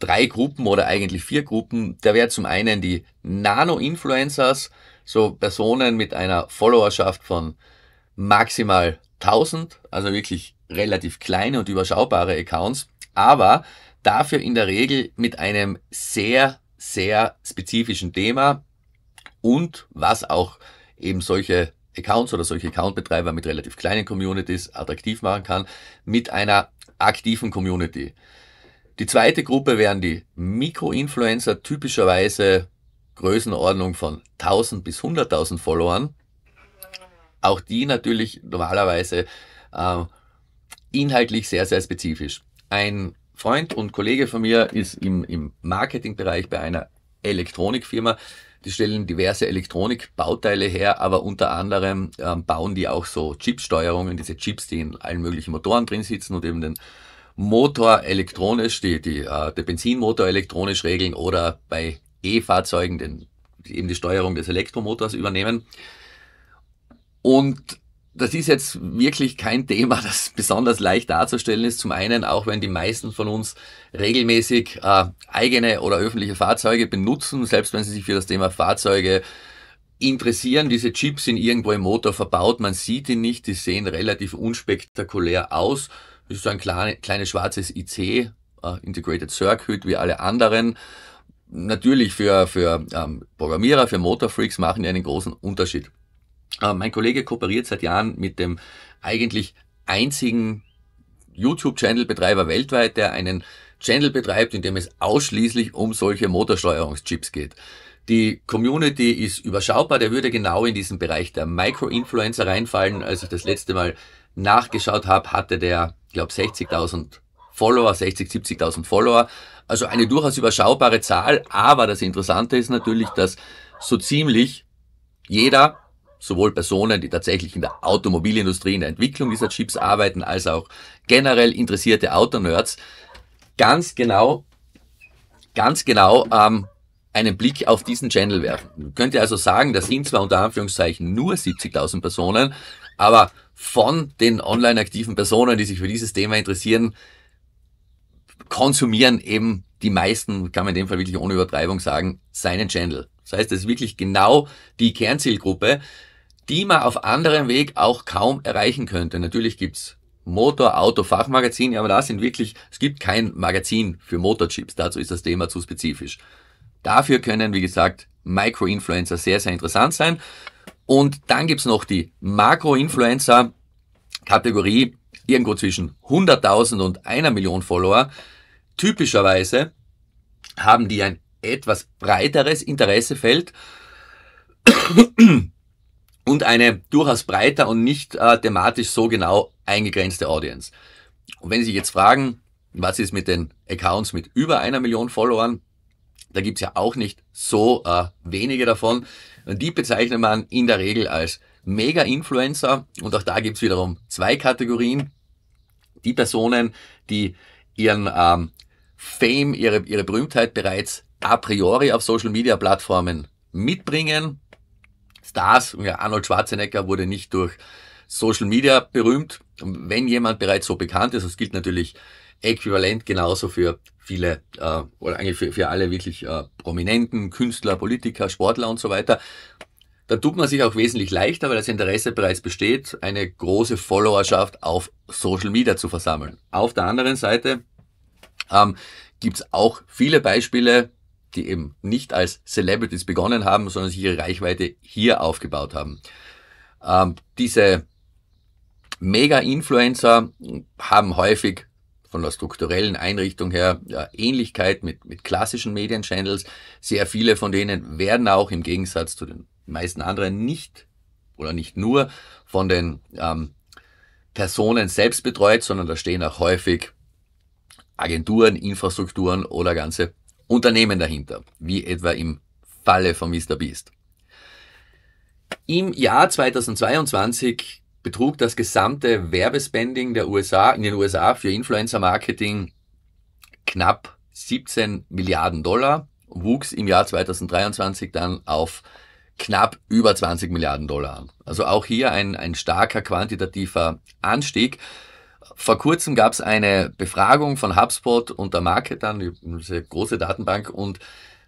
drei Gruppen oder eigentlich vier Gruppen. Da wäre zum einen die Nano-Influencers, so Personen mit einer Followerschaft von maximal 1000, also wirklich relativ kleine und überschaubare Accounts, aber dafür in der Regel mit einem sehr sehr spezifischen Thema und was auch eben solche Accounts oder solche Accountbetreiber mit relativ kleinen Communities attraktiv machen kann, mit einer aktiven Community. Die zweite Gruppe wären die Mikroinfluencer, typischerweise Größenordnung von 1000 bis 100.000 Followern. Auch die natürlich normalerweise äh, inhaltlich sehr, sehr spezifisch. Ein Freund und Kollege von mir ist im, im Marketingbereich bei einer Elektronikfirma. Die stellen diverse Elektronikbauteile her, aber unter anderem ähm, bauen die auch so Chipsteuerungen, diese Chips, die in allen möglichen Motoren drin sitzen und eben den Motor elektronisch, die, die, äh, der Benzinmotor elektronisch regeln oder bei E-Fahrzeugen den, eben die Steuerung des Elektromotors übernehmen. Und das ist jetzt wirklich kein Thema, (laughs) das besonders leicht darzustellen ist. Zum einen, auch wenn die meisten von uns regelmäßig äh, eigene oder öffentliche Fahrzeuge benutzen, selbst wenn sie sich für das Thema Fahrzeuge interessieren. Diese Chips sind irgendwo im Motor verbaut, man sieht ihn nicht, die sehen relativ unspektakulär aus. Das ist so ein kleine, kleines schwarzes IC, äh, Integrated Circuit, wie alle anderen. Natürlich für, für ähm, Programmierer, für Motorfreaks machen die einen großen Unterschied. Äh, mein Kollege kooperiert seit Jahren mit dem eigentlich einzigen YouTube-Channel-Betreiber weltweit, der einen Channel betreibt, in dem es ausschließlich um solche Motorsteuerungschips geht. Die Community ist überschaubar, der würde genau in diesen Bereich der Micro-Influencer reinfallen. Als ich das letzte Mal nachgeschaut habe, hatte der, glaube 60.000 Follower, 60, 70.000 Follower. Also eine durchaus überschaubare Zahl. Aber das Interessante ist natürlich, dass so ziemlich jeder sowohl Personen, die tatsächlich in der Automobilindustrie in der Entwicklung dieser Chips arbeiten, als auch generell interessierte Autonerds, ganz genau, ganz genau ähm, einen Blick auf diesen Channel werfen. Man könnte also sagen, das sind zwar unter Anführungszeichen nur 70.000 Personen, aber von den online aktiven Personen, die sich für dieses Thema interessieren, konsumieren eben die meisten, kann man in dem Fall wirklich ohne Übertreibung sagen, seinen Channel. Das heißt, das ist wirklich genau die Kernzielgruppe, die man auf anderem Weg auch kaum erreichen könnte. Natürlich gibt's Motor, Auto, Fachmagazin, aber da sind wirklich, es gibt kein Magazin für Motorchips, dazu ist das Thema zu spezifisch. Dafür können, wie gesagt, Micro-Influencer sehr, sehr interessant sein. Und dann gibt's noch die Makro-Influencer-Kategorie, irgendwo zwischen 100.000 und einer Million Follower. Typischerweise haben die ein etwas breiteres Interessefeld (clears throat) und eine durchaus breiter und nicht äh, thematisch so genau eingegrenzte Audience. Und wenn Sie sich jetzt fragen, was ist mit den Accounts mit über einer Million Followern, da gibt's ja auch nicht so äh, wenige davon. Und die bezeichnet man in der Regel als Mega-Influencer. Und auch da gibt's wiederum zwei Kategorien die Personen, die ihren ähm, Fame, ihre, ihre Berühmtheit bereits a priori auf Social Media Plattformen mitbringen. Stars, ja, Arnold Schwarzenegger wurde nicht durch Social Media berühmt. Wenn jemand bereits so bekannt ist, das gilt natürlich äquivalent genauso für viele äh, oder eigentlich für, für alle wirklich äh, prominenten Künstler, Politiker, Sportler und so weiter. Da tut man sich auch wesentlich leichter, weil das Interesse bereits besteht, eine große Followerschaft auf Social Media zu versammeln. Auf der anderen Seite ähm, gibt es auch viele Beispiele, die eben nicht als Celebrities begonnen haben, sondern sich ihre Reichweite hier aufgebaut haben. Ähm, diese Mega-Influencer haben häufig von der strukturellen Einrichtung her ja, Ähnlichkeit mit, mit klassischen Medienchannels. Sehr viele von denen werden auch im Gegensatz zu den meisten anderen nicht oder nicht nur von den ähm, Personen selbst betreut, sondern da stehen auch häufig Agenturen, Infrastrukturen oder ganze Unternehmen dahinter, wie etwa im Falle von MrBeast. Im Jahr 2022 betrug das gesamte Werbespending der USA in den USA für Influencer-Marketing knapp 17 Milliarden Dollar, wuchs im Jahr 2023 dann auf knapp über 20 Milliarden Dollar an. Also auch hier ein, ein starker quantitativer Anstieg. Vor kurzem gab es eine Befragung von HubSpot und der Marketern, diese große Datenbank, und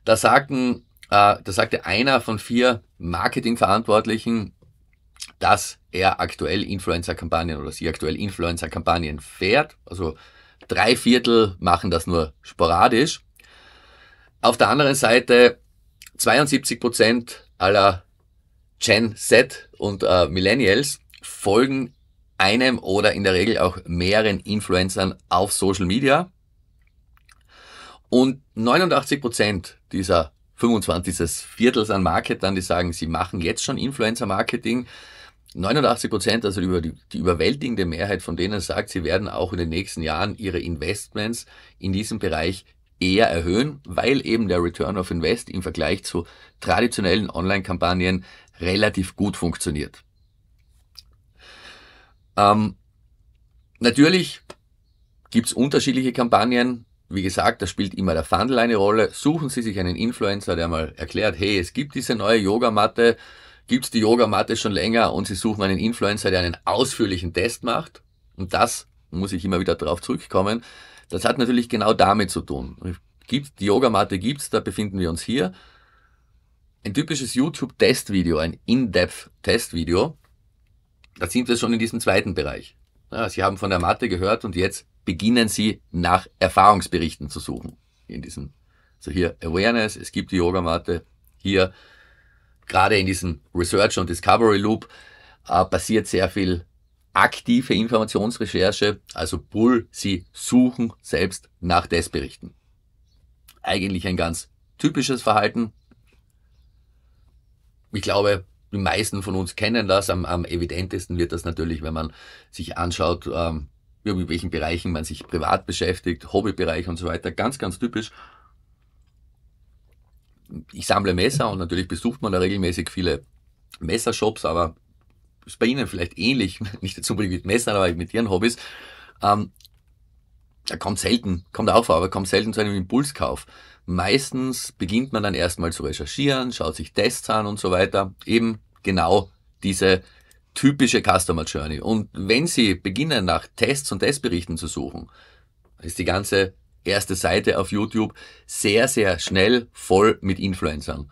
da sagten, äh, da sagte einer von vier Marketingverantwortlichen, dass er aktuell Influencer-Kampagnen oder sie aktuell Influencer-Kampagnen fährt. Also drei Viertel machen das nur sporadisch. Auf der anderen Seite 72 Prozent aller Gen Z und äh, Millennials folgen einem oder in der Regel auch mehreren Influencern auf Social Media. Und 89 Prozent dieser 25. Viertels an Marketern, die sagen, sie machen jetzt schon Influencer Marketing, 89 Prozent, also die, die überwältigende Mehrheit von denen sagt, sie werden auch in den nächsten Jahren ihre Investments in diesem Bereich eher erhöhen, weil eben der Return of Invest im Vergleich zu traditionellen Online-Kampagnen relativ gut funktioniert. Ähm, natürlich es unterschiedliche Kampagnen. Wie gesagt, da spielt immer der Fundel eine Rolle. Suchen Sie sich einen Influencer, der mal erklärt, hey, es gibt diese neue Yogamatte, gibt's die Yogamatte schon länger und sie suchen einen Influencer, der einen ausführlichen Test macht. Und das muss ich immer wieder darauf zurückkommen. Das hat natürlich genau damit zu tun. Gibt's, die Yogamatte gibt's, da befinden wir uns hier. Ein typisches YouTube-Testvideo, ein In-Depth-Testvideo. Da sind wir schon in diesem zweiten Bereich. Ja, Sie haben von der Matte gehört und jetzt beginnen Sie nach Erfahrungsberichten zu suchen. In diesem, so hier Awareness, es gibt die Yogamatte, hier gerade in diesem Research- und Discovery-Loop äh, passiert sehr viel aktive Informationsrecherche, also Bull, sie suchen selbst nach Testberichten. Eigentlich ein ganz typisches Verhalten. Ich glaube, die meisten von uns kennen das. Am, am evidentesten wird das natürlich, wenn man sich anschaut, ähm, in welchen Bereichen man sich privat beschäftigt, Hobbybereich und so weiter. Ganz, ganz typisch ich sammle Messer und natürlich besucht man da regelmäßig viele Messershops, aber ist bei Ihnen vielleicht ähnlich, (laughs) nicht dazu unbedingt mit Messern, aber mit Ihren Hobbys. Ähm, da kommt selten, kommt auch vor, aber kommt selten zu einem Impulskauf. Meistens beginnt man dann erstmal zu recherchieren, schaut sich Tests an und so weiter. Eben genau diese typische Customer Journey. Und wenn Sie beginnen, nach Tests und Testberichten zu suchen, ist die ganze erste Seite auf YouTube sehr, sehr schnell voll mit Influencern.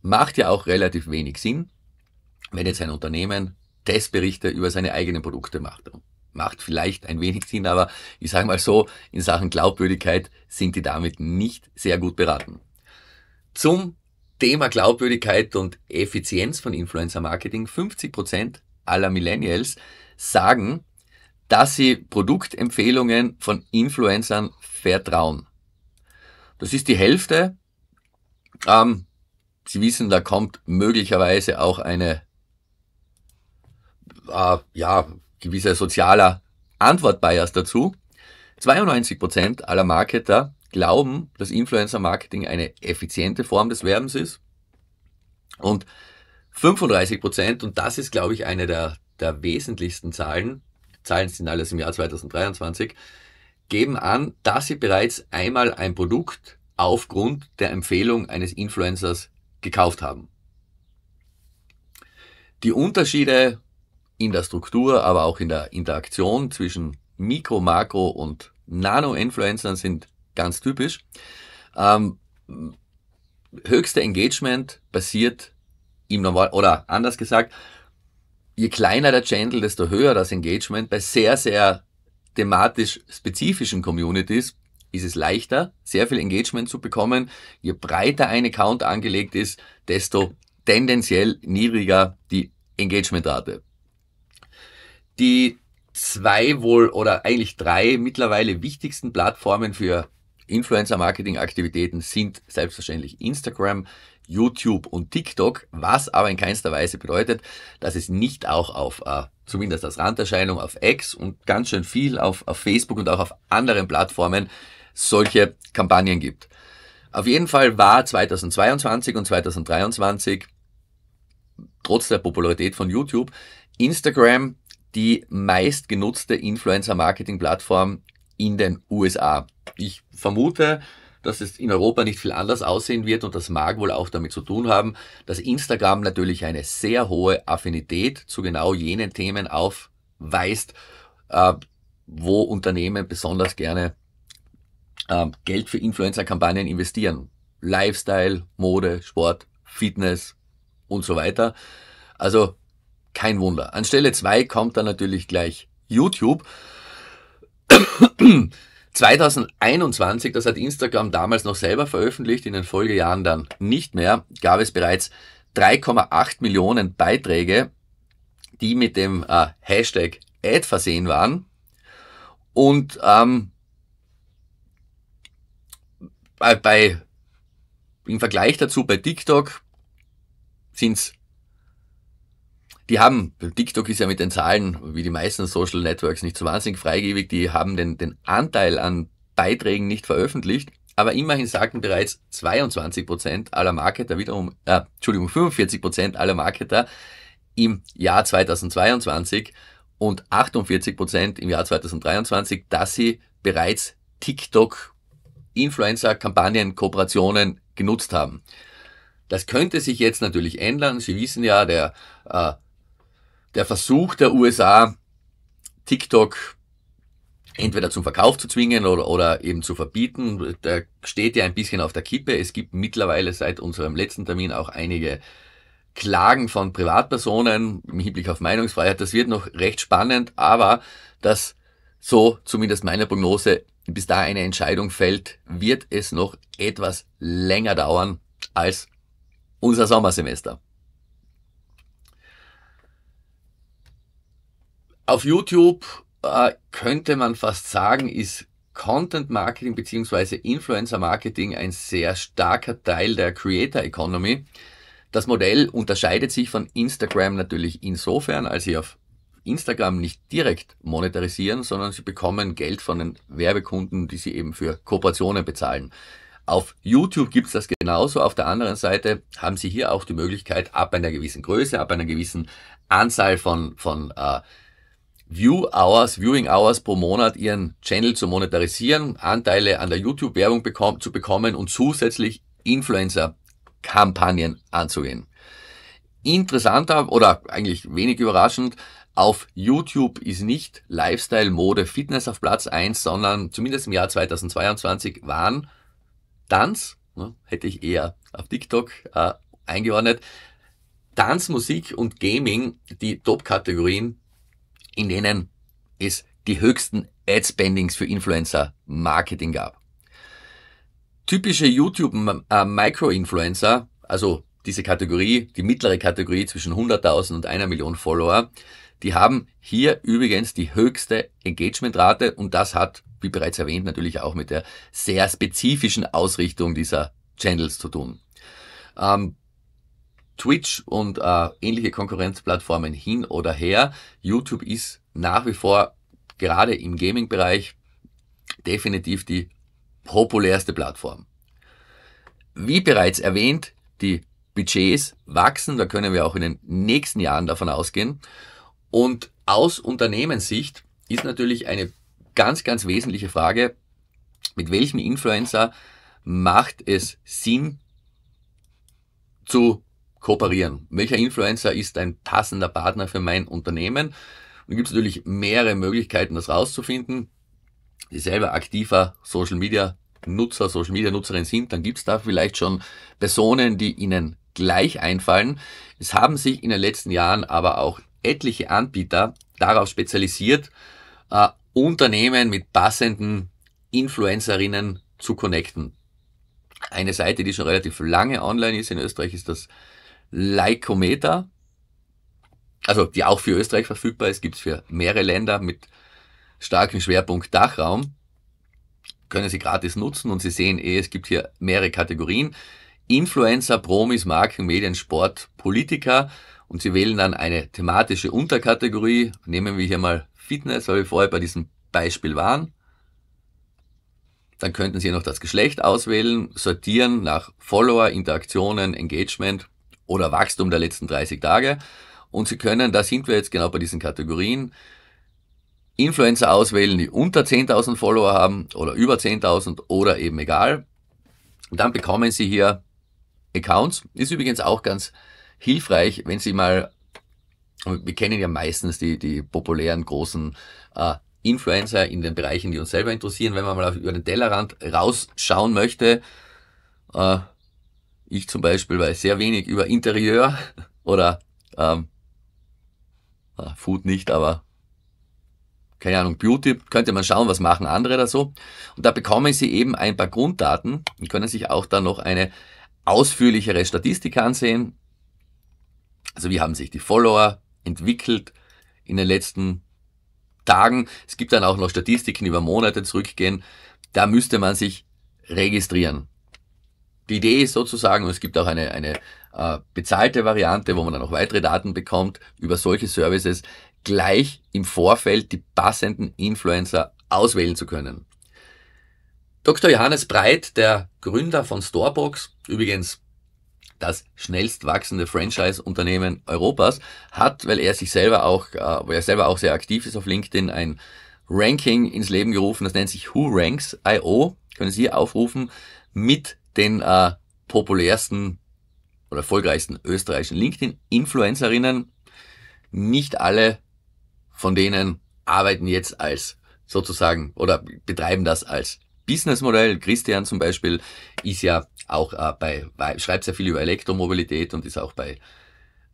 Macht ja auch relativ wenig Sinn, wenn jetzt ein Unternehmen Testberichte über seine eigenen Produkte macht. Macht vielleicht ein wenig Sinn, aber ich sage mal so, in Sachen Glaubwürdigkeit sind die damit nicht sehr gut beraten. Zum Thema Glaubwürdigkeit und Effizienz von Influencer Marketing. 50% aller Millennials sagen, dass sie Produktempfehlungen von Influencern vertrauen. Das ist die Hälfte. Ähm, sie wissen, da kommt möglicherweise auch eine äh, ja, gewisser sozialer Antwortbias dazu. 92% aller Marketer glauben, dass Influencer-Marketing eine effiziente Form des Werbens ist. Und 35 und das ist, glaube ich, eine der, der wesentlichsten Zahlen, Zahlen sind alles im Jahr 2023, geben an, dass sie bereits einmal ein Produkt aufgrund der Empfehlung eines Influencers gekauft haben. Die Unterschiede in der Struktur, aber auch in der Interaktion zwischen Mikro-, Makro- und Nano-Influencern sind ganz typisch. Ähm, höchste Engagement basiert im Normal oder anders gesagt, je kleiner der Channel, desto höher das Engagement. Bei sehr, sehr thematisch spezifischen Communities ist es leichter, sehr viel Engagement zu bekommen. Je breiter ein Account angelegt ist, desto tendenziell niedriger die Engagementrate. Die zwei wohl oder eigentlich drei mittlerweile wichtigsten Plattformen für Influencer-Marketing-Aktivitäten sind selbstverständlich Instagram, YouTube und TikTok, was aber in keinster Weise bedeutet, dass es nicht auch auf, äh, zumindest als Randerscheinung, auf X und ganz schön viel auf, auf Facebook und auch auf anderen Plattformen solche Kampagnen gibt. Auf jeden Fall war 2022 und 2023 trotz der Popularität von YouTube Instagram die meistgenutzte Influencer-Marketing-Plattform in den USA. Ich vermute, dass es in Europa nicht viel anders aussehen wird und das mag wohl auch damit zu tun haben, dass Instagram natürlich eine sehr hohe Affinität zu genau jenen Themen aufweist, äh, wo Unternehmen besonders gerne äh, Geld für Influencer-Kampagnen investieren. Lifestyle, Mode, Sport, Fitness und so weiter. Also kein Wunder. An Stelle 2 kommt dann natürlich gleich YouTube. 2021, das hat Instagram damals noch selber veröffentlicht, in den Folgejahren dann nicht mehr, gab es bereits 3,8 Millionen Beiträge, die mit dem äh, Hashtag Ad versehen waren. Und ähm, bei, bei, im Vergleich dazu bei TikTok sind es die haben, TikTok ist ja mit den Zahlen, wie die meisten Social Networks, nicht so wahnsinnig freigebig, die haben den, den Anteil an Beiträgen nicht veröffentlicht, aber immerhin sagten bereits 22 Prozent aller Marketer, wiederum, äh, Entschuldigung, 45 Prozent aller Marketer im Jahr 2022 und 48 Prozent im Jahr 2023, dass sie bereits TikTok Influencer Kampagnen, Kooperationen genutzt haben. Das könnte sich jetzt natürlich ändern. Sie wissen ja, der äh, der Versuch der USA, TikTok entweder zum Verkauf zu zwingen oder, oder eben zu verbieten, der steht ja ein bisschen auf der Kippe. Es gibt mittlerweile seit unserem letzten Termin auch einige Klagen von Privatpersonen im Hinblick auf Meinungsfreiheit. Das wird noch recht spannend, aber dass so zumindest meine Prognose, bis da eine Entscheidung fällt, wird es noch etwas länger dauern als unser Sommersemester. Auf YouTube äh, könnte man fast sagen, ist Content Marketing beziehungsweise Influencer Marketing ein sehr starker Teil der Creator Economy. Das Modell unterscheidet sich von Instagram natürlich insofern, als sie auf Instagram nicht direkt monetarisieren, sondern sie bekommen Geld von den Werbekunden, die sie eben für Kooperationen bezahlen. Auf YouTube gibt es das genauso. Auf der anderen Seite haben Sie hier auch die Möglichkeit, ab einer gewissen Größe, ab einer gewissen Anzahl von, von äh, View Hours, Viewing Hours pro Monat Ihren Channel zu monetarisieren, Anteile an der YouTube-Werbung bekommen, zu bekommen und zusätzlich Influencer-Kampagnen anzugehen. Interessanter oder eigentlich wenig überraschend, auf YouTube ist nicht Lifestyle, Mode, Fitness auf Platz eins, sondern zumindest im Jahr 2022 waren Tanz, ne, hätte ich eher auf TikTok äh, eingeordnet, Tanz, Musik und Gaming die Top-Kategorien in denen es die höchsten Ad-Spendings für Influencer-Marketing gab. Typische YouTube-Micro-Influencer, äh, also diese Kategorie, die mittlere Kategorie zwischen 100.000 und einer Million Follower, die haben hier übrigens die höchste Engagementrate und das hat, wie bereits erwähnt, natürlich auch mit der sehr spezifischen Ausrichtung dieser Channels zu tun. Ähm, Twitch und äh, ähnliche Konkurrenzplattformen hin oder her. YouTube ist nach wie vor gerade im Gaming-Bereich definitiv die populärste Plattform. Wie bereits erwähnt, die Budgets wachsen, da können wir auch in den nächsten Jahren davon ausgehen. Und aus Unternehmenssicht ist natürlich eine ganz, ganz wesentliche Frage, mit welchem Influencer macht es Sinn zu kooperieren. Welcher Influencer ist ein passender Partner für mein Unternehmen? Und gibt es natürlich mehrere Möglichkeiten, das rauszufinden. Die selber aktiver Social Media Nutzer, Social Media Nutzerin sind, dann gibt es da vielleicht schon Personen, die ihnen gleich einfallen. Es haben sich in den letzten Jahren aber auch etliche Anbieter darauf spezialisiert, äh, Unternehmen mit passenden Influencerinnen zu connecten. Eine Seite, die schon relativ lange online ist in Österreich, ist das Leikometer, also die auch für Österreich verfügbar ist, gibt es für mehrere Länder mit starkem Schwerpunkt Dachraum, können Sie gratis nutzen und Sie sehen eh, es gibt hier mehrere Kategorien. Influencer, Promis, Marken, Medien, Sport, Politiker und Sie wählen dann eine thematische Unterkategorie. Nehmen wir hier mal Fitness, weil wir vorher bei diesem Beispiel waren. Dann könnten Sie noch das Geschlecht auswählen, sortieren nach Follower, Interaktionen, Engagement, oder Wachstum der letzten 30 Tage. Und Sie können, da sind wir jetzt genau bei diesen Kategorien, Influencer auswählen, die unter 10.000 Follower haben oder über 10.000 oder eben egal. Und dann bekommen Sie hier Accounts. Ist übrigens auch ganz hilfreich, wenn Sie mal, wir kennen ja meistens die, die populären großen äh, Influencer in den Bereichen, die uns selber interessieren. Wenn man mal über den Tellerrand rausschauen möchte, äh, ich zum Beispiel weiß sehr wenig über Interieur oder ähm, ah, Food nicht, aber keine Ahnung, Beauty, könnte man schauen, was machen andere da so. Und da bekommen Sie eben ein paar Grunddaten und können sich auch dann noch eine ausführlichere Statistik ansehen. Also wie haben sich die Follower entwickelt in den letzten Tagen. Es gibt dann auch noch Statistiken über Monate zurückgehen. Da müsste man sich registrieren die Idee ist sozusagen, und es gibt auch eine, eine äh, bezahlte Variante, wo man dann auch weitere Daten bekommt, über solche Services gleich im Vorfeld die passenden Influencer auswählen zu können. Dr. Johannes Breit, der Gründer von Storebox, übrigens das schnellst wachsende Franchise-Unternehmen Europas, hat, weil er sich selber auch, äh, weil er selber auch sehr aktiv ist auf LinkedIn, ein Ranking ins Leben gerufen. Das nennt sich Who Ranks.io. Können Sie aufrufen mit den äh, populärsten oder erfolgreichsten österreichischen LinkedIn-Influencerinnen. Nicht alle von denen arbeiten jetzt als sozusagen oder betreiben das als Businessmodell. Christian zum Beispiel ist ja auch äh, bei, schreibt sehr viel über Elektromobilität und ist auch bei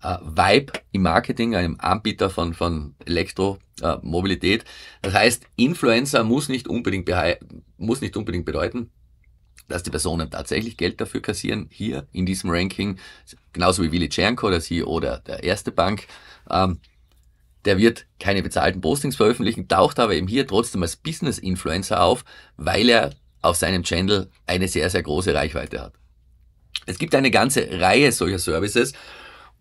äh, Vibe im Marketing, einem Anbieter von, von Elektromobilität. Äh, das heißt, Influencer muss nicht unbedingt, muss nicht unbedingt bedeuten, dass die Personen tatsächlich Geld dafür kassieren, hier in diesem Ranking, genauso wie Willi Czernko, der CEO der, der Erste Bank, ähm, der wird keine bezahlten Postings veröffentlichen, taucht aber eben hier trotzdem als Business-Influencer auf, weil er auf seinem Channel eine sehr, sehr große Reichweite hat. Es gibt eine ganze Reihe solcher Services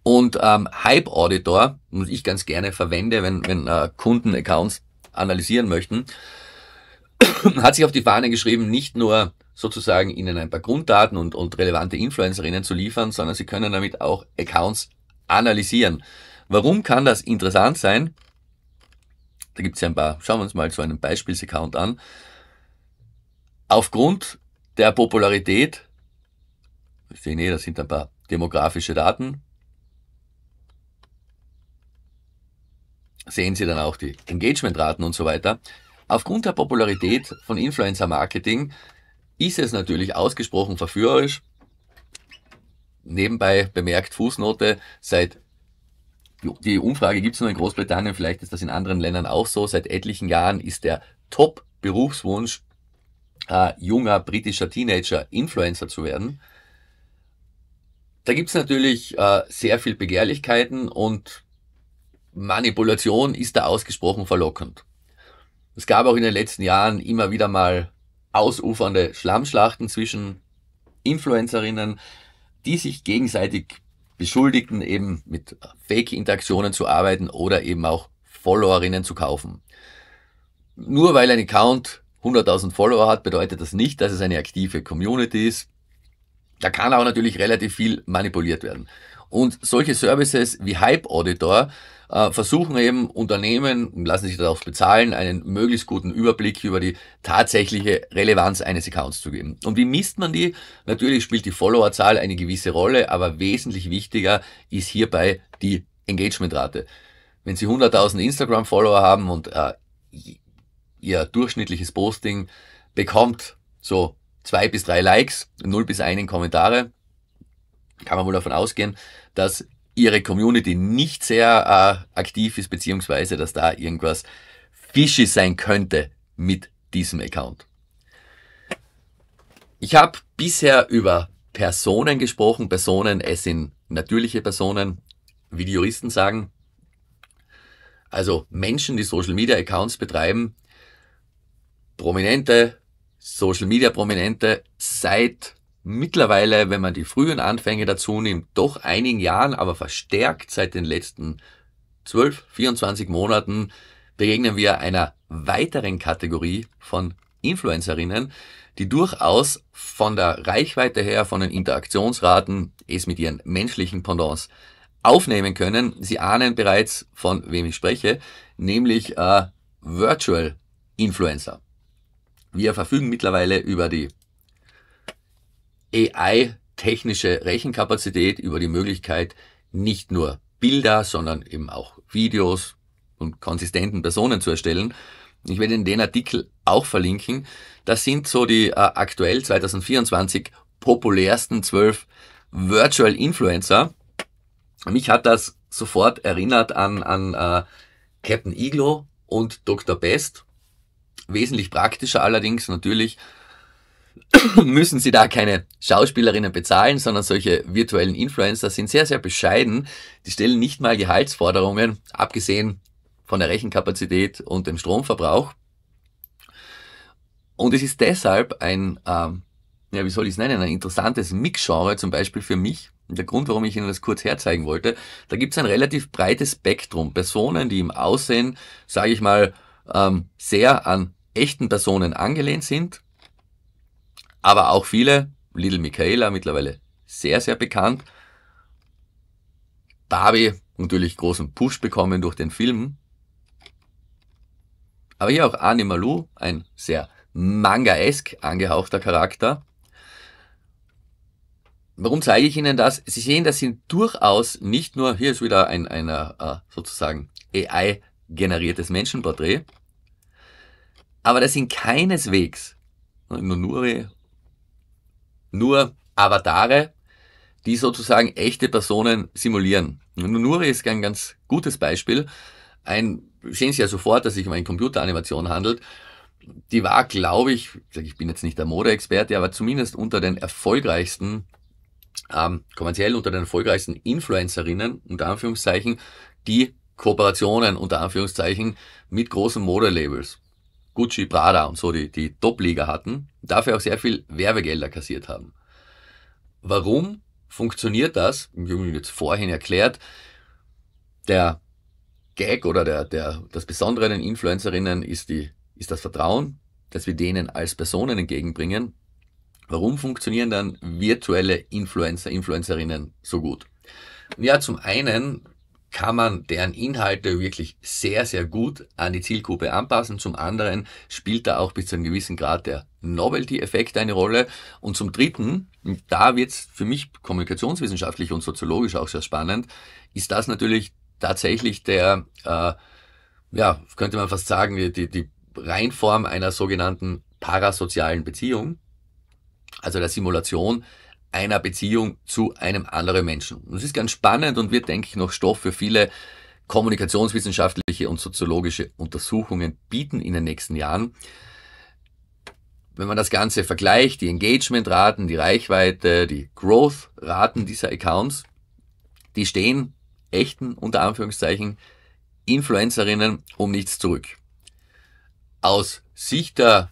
und ähm, Hype Auditor, muss ich ganz gerne verwende, wenn, wenn äh, Kunden Accounts analysieren möchten, (coughs) hat sich auf die Fahne geschrieben, nicht nur sozusagen Ihnen ein paar Grunddaten und, und relevante Influencerinnen zu liefern, sondern Sie können damit auch Accounts analysieren. Warum kann das interessant sein? Da gibt es ja ein paar, schauen wir uns mal so einen Beispielsaccount an. Aufgrund der Popularität, ich sehe, nee, das sind ein paar demografische Daten, sehen Sie dann auch die Engagementraten und so weiter. Aufgrund der Popularität von Influencer Marketing ist es natürlich ausgesprochen verführerisch. Nebenbei bemerkt Fußnote, seit die Umfrage gibt es nur in Großbritannien, vielleicht ist das in anderen Ländern auch so. Seit etlichen Jahren ist der Top-Berufswunsch äh, junger britischer Teenager, Influencer zu werden. Da gibt es natürlich äh, sehr viel Begehrlichkeiten und Manipulation ist da ausgesprochen verlockend. Es gab auch in den letzten Jahren immer wieder mal ausufernde Schlammschlachten zwischen Influencerinnen, die sich gegenseitig beschuldigten, eben mit Fake-Interaktionen zu arbeiten oder eben auch Followerinnen zu kaufen. Nur weil ein Account 100.000 Follower hat, bedeutet das nicht, dass es eine aktive Community ist. Da kann auch natürlich relativ viel manipuliert werden. Und solche Services wie Hype Auditor äh, versuchen eben Unternehmen, lassen sich darauf bezahlen, einen möglichst guten Überblick über die tatsächliche Relevanz eines Accounts zu geben. Und wie misst man die? Natürlich spielt die Followerzahl eine gewisse Rolle, aber wesentlich wichtiger ist hierbei die Engagementrate. Wenn Sie 100.000 Instagram-Follower haben und äh, Ihr durchschnittliches Posting bekommt so zwei bis drei Likes, null bis einen Kommentare, kann man wohl davon ausgehen, dass ihre Community nicht sehr äh, aktiv ist, beziehungsweise dass da irgendwas fishy sein könnte mit diesem Account. Ich habe bisher über Personen gesprochen. Personen, es sind natürliche Personen, wie die Juristen sagen. Also Menschen, die Social Media Accounts betreiben. Prominente, Social Media Prominente seit mittlerweile, wenn man die frühen Anfänge dazu nimmt, doch einigen Jahren, aber verstärkt seit den letzten 12, 24 Monaten begegnen wir einer weiteren Kategorie von Influencerinnen, die durchaus von der Reichweite her, von den Interaktionsraten, es mit ihren menschlichen Pendants aufnehmen können. Sie ahnen bereits, von wem ich spreche, nämlich äh, Virtual Influencer. Wir verfügen mittlerweile über die AI-technische Rechenkapazität über die Möglichkeit, nicht nur Bilder, sondern eben auch Videos und konsistenten Personen zu erstellen. Ich werde Ihnen den Artikel auch verlinken. Das sind so die äh, aktuell 2024 populärsten zwölf Virtual Influencer. Mich hat das sofort erinnert an, an äh, Captain Iglo und Dr. Best. Wesentlich praktischer allerdings natürlich (coughs) müssen sie da keine Schauspielerinnen bezahlen, sondern solche virtuellen Influencer sind sehr, sehr bescheiden. Die stellen nicht mal Gehaltsforderungen, abgesehen von der Rechenkapazität und dem Stromverbrauch. Und es ist deshalb ein, ähm, ja, wie soll ich es nennen, ein interessantes Mixgenre zum Beispiel für mich. Der Grund, warum ich Ihnen das kurz herzeigen wollte, da gibt es ein relativ breites Spektrum. Personen, die im Aussehen, sage ich mal, ähm, sehr an echten Personen angelehnt sind, aber auch viele, Little Michaela mittlerweile sehr, sehr bekannt. Barbie natürlich großen Push bekommen durch den Film. Aber hier auch Animalu, ein sehr manga-esk angehauchter Charakter. Warum zeige ich Ihnen das? Sie sehen, das sind durchaus nicht nur, hier ist wieder ein, ein äh, sozusagen AI-generiertes Menschenporträt, aber das sind keineswegs Nonuri nur Avatare, die sozusagen echte Personen simulieren. Nunuri ist ein ganz gutes Beispiel. Ein, sehen Sie ja sofort, dass sich um eine Computeranimation handelt. Die war, glaube ich, ich bin jetzt nicht der Modeexperte, aber zumindest unter den erfolgreichsten, ähm, kommerziell unter den erfolgreichsten Influencerinnen, unter Anführungszeichen, die Kooperationen, unter Anführungszeichen, mit großen Modelabels Gucci, Prada und so die, die Top-Liga hatten, dafür auch sehr viel Werbegelder kassiert haben. Warum funktioniert das? Ich habe jetzt vorhin erklärt, der Gag oder der, der, das Besondere an den Influencerinnen ist, die, ist das Vertrauen, das wir denen als Personen entgegenbringen. Warum funktionieren dann virtuelle Influencer, Influencerinnen so gut? Ja, zum einen kann man deren Inhalte wirklich sehr, sehr gut an die Zielgruppe anpassen. Zum anderen spielt da auch bis zu einem gewissen Grad der Novelty-Effekt eine Rolle. Und zum Dritten, da wird es für mich kommunikationswissenschaftlich und soziologisch auch sehr spannend, ist das natürlich tatsächlich der, äh, ja, könnte man fast sagen, die, die Reinform einer sogenannten parasozialen Beziehung, also der Simulation einer Beziehung zu einem anderen Menschen. das ist ganz spannend und wird, denke ich, noch Stoff für viele kommunikationswissenschaftliche und soziologische Untersuchungen bieten in den nächsten Jahren. Wenn man das Ganze vergleicht, die Engagement-Raten, die Reichweite, die Growth-Raten dieser Accounts, die stehen echten, unter Anführungszeichen, Influencerinnen um nichts zurück. Aus Sicht der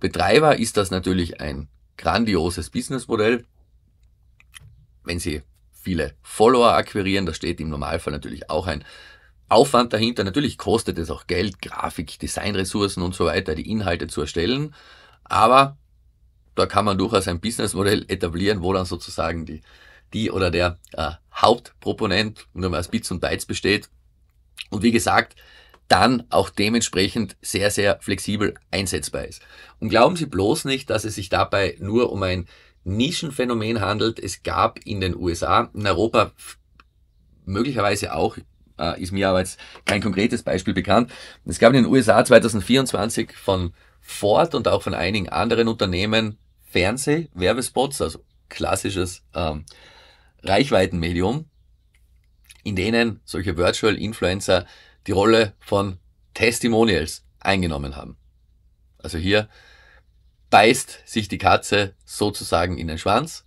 Betreiber ist das natürlich ein grandioses Businessmodell wenn Sie viele Follower akquirieren, da steht im Normalfall natürlich auch ein Aufwand dahinter. Natürlich kostet es auch Geld, Grafik, Designressourcen und so weiter, die Inhalte zu erstellen. Aber da kann man durchaus ein Businessmodell etablieren, wo dann sozusagen die, die oder der äh, Hauptproponent nur mal aus Bits und Bytes besteht. Und wie gesagt, dann auch dementsprechend sehr, sehr flexibel einsetzbar ist. Und glauben Sie bloß nicht, dass es sich dabei nur um ein Nischenphänomen handelt. Es gab in den USA, in Europa möglicherweise auch, äh, ist mir aber jetzt kein konkretes Beispiel bekannt. Es gab in den USA 2024 von Ford und auch von einigen anderen Unternehmen Fernsehwerbespots, also klassisches ähm, Reichweitenmedium, in denen solche Virtual Influencer die Rolle von Testimonials eingenommen haben. Also hier beißt sich die Katze sozusagen in den Schwanz.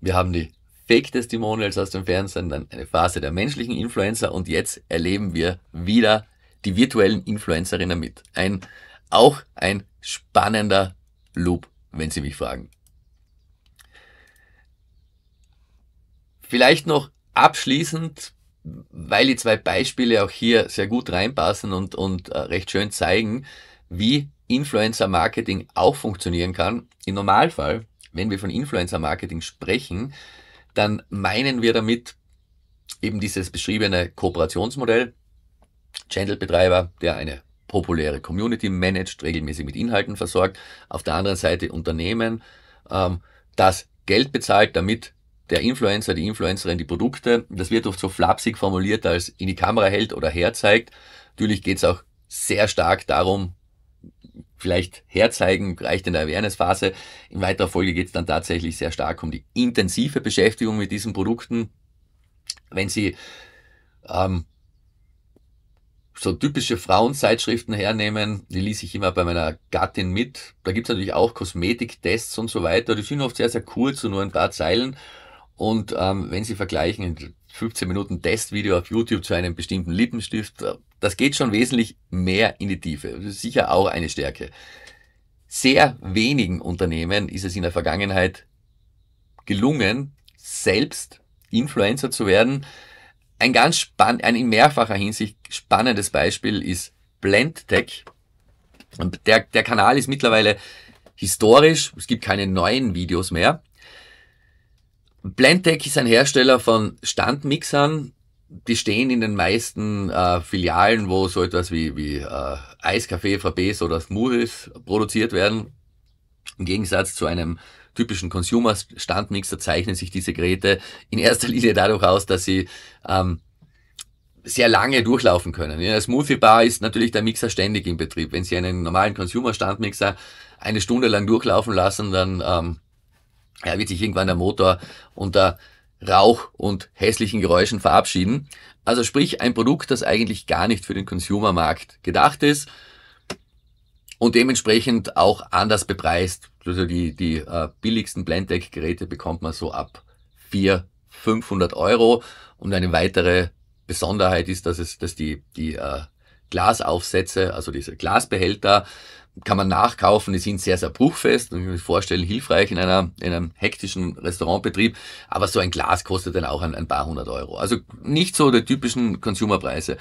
Wir haben die Fake Testimonials aus dem Fernsehen, dann eine Phase der menschlichen Influencer und jetzt erleben wir wieder die virtuellen Influencerinnen mit. Ein, auch ein spannender Loop, wenn Sie mich fragen. Vielleicht noch abschließend, weil die zwei Beispiele auch hier sehr gut reinpassen und, und äh, recht schön zeigen, wie Influencer Marketing auch funktionieren kann. Im Normalfall, wenn wir von Influencer Marketing sprechen, dann meinen wir damit eben dieses beschriebene Kooperationsmodell. Channel-Betreiber, der eine populäre Community managt, regelmäßig mit Inhalten versorgt. Auf der anderen Seite Unternehmen, ähm, das Geld bezahlt, damit der Influencer, die Influencerin die Produkte, das wird oft so flapsig formuliert, als in die Kamera hält oder herzeigt. Natürlich geht es auch sehr stark darum, vielleicht herzeigen, reicht in der Awareness-Phase. In weiterer Folge geht es dann tatsächlich sehr stark um die intensive Beschäftigung mit diesen Produkten. Wenn Sie ähm, so typische Frauenzeitschriften hernehmen, die ließ ich immer bei meiner Gattin mit. Da gibt's natürlich auch Kosmetiktests und so weiter. Die sind oft sehr, sehr kurz und nur ein paar Zeilen. Und ähm, wenn Sie vergleichen, 15 Minuten Testvideo auf YouTube zu einem bestimmten Lippenstift, äh, das geht schon wesentlich mehr in die Tiefe. sicher auch eine Stärke. Sehr wenigen Unternehmen ist es in der Vergangenheit gelungen, selbst Influencer zu werden. Ein ganz spannend, ein in mehrfacher Hinsicht spannendes Beispiel ist Blendtech. Und der, der Kanal ist mittlerweile historisch. Es gibt keine neuen Videos mehr. Blendtech ist ein Hersteller von Standmixern, die stehen in den meisten äh, Filialen, wo so etwas wie, wie äh, Eiskaffee, Frappés oder Smoothies produziert werden. Im Gegensatz zu einem typischen Consumer-Standmixer zeichnen sich diese Geräte in erster Linie dadurch aus, dass sie ähm, sehr lange durchlaufen können. In einer Smoothie-Bar ist natürlich der Mixer ständig im Betrieb. Wenn Sie einen normalen Consumer-Standmixer eine Stunde lang durchlaufen lassen, dann ähm, ja, wird sich irgendwann der Motor unter Rauch und hässlichen Geräuschen verabschieden. Also sprich ein Produkt, das eigentlich gar nicht für den Consumermarkt gedacht ist und dementsprechend auch anders bepreist. Also die, die äh, billigsten Blendec-Geräte bekommt man so ab 400, 500 Euro. Und eine weitere Besonderheit ist, dass es, dass die, die äh, Glasaufsätze, also diese Glasbehälter, kann man nachkaufen, die sind sehr, sehr bruchfest und ich kann mir vorstellen, hilfreich in, einer, in einem hektischen Restaurantbetrieb. Aber so ein Glas kostet dann auch ein, ein paar hundert Euro. Also nicht so der typischen Consumerpreise.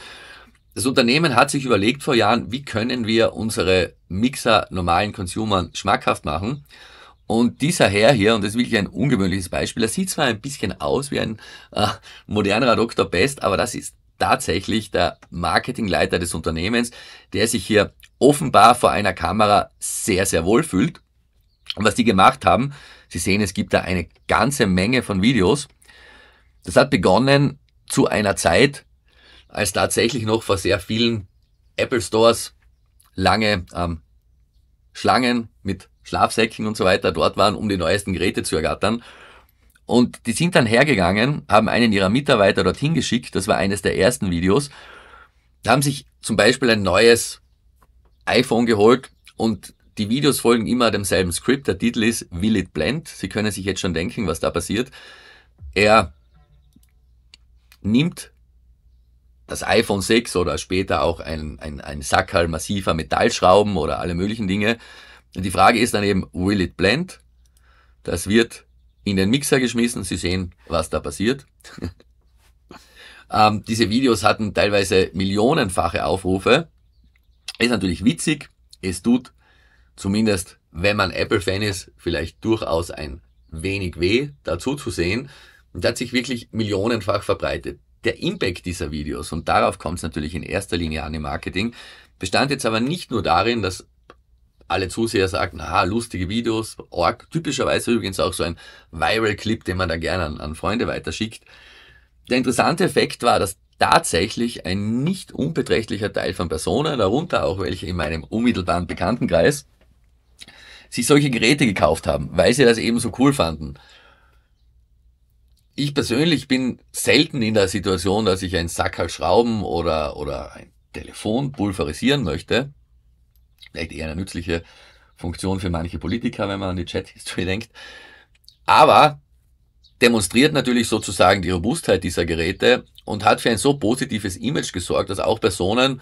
Das Unternehmen hat sich überlegt vor Jahren, wie können wir unsere Mixer normalen Consumern schmackhaft machen. Und dieser Herr hier, und das ist wirklich ein ungewöhnliches Beispiel, er sieht zwar ein bisschen aus wie ein äh, moderner Dr. Best, aber das ist tatsächlich der Marketingleiter des Unternehmens, der sich hier offenbar vor einer Kamera sehr, sehr wohl fühlt. Und was die gemacht haben, Sie sehen, es gibt da eine ganze Menge von Videos. Das hat begonnen zu einer Zeit, als tatsächlich noch vor sehr vielen Apple Stores lange ähm, Schlangen mit Schlafsäcken und so weiter dort waren, um die neuesten Geräte zu ergattern. Und die sind dann hergegangen, haben einen ihrer Mitarbeiter dorthin geschickt, das war eines der ersten Videos, haben sich zum Beispiel ein neues iPhone geholt und die Videos folgen immer demselben Skript. Der Titel ist Will It Blend? Sie können sich jetzt schon denken, was da passiert. Er nimmt das iPhone 6 oder später auch ein, ein, ein Sackerl massiver Metallschrauben oder alle möglichen Dinge. Und die Frage ist dann eben, will it blend? Das wird in den Mixer geschmissen. Sie sehen, was da passiert. (laughs) ähm, diese Videos hatten teilweise millionenfache Aufrufe. Ist natürlich witzig. Es tut zumindest, wenn man Apple-Fan ist, vielleicht durchaus ein wenig weh, dazu zu sehen. Und hat sich wirklich millionenfach verbreitet. Der Impact dieser Videos, und darauf kommt es natürlich in erster Linie an im Marketing, bestand jetzt aber nicht nur darin, dass alle Zuseher sagten, aha, lustige Videos, org. Typischerweise übrigens auch so ein Viral-Clip, den man da gerne an, an Freunde weiterschickt. Der interessante Effekt war, dass tatsächlich ein nicht unbeträchtlicher Teil von Personen, darunter auch welche in meinem unmittelbaren Bekanntenkreis, sich solche Geräte gekauft haben, weil sie das eben so cool fanden. Ich persönlich bin selten in der Situation, dass ich einen Sackerl schrauben oder, oder ein Telefon pulverisieren möchte. Vielleicht eher eine nützliche Funktion für manche Politiker, wenn man an die Chat-History denkt. Aber demonstriert natürlich sozusagen die Robustheit dieser Geräte und hat für ein so positives Image gesorgt, dass auch Personen,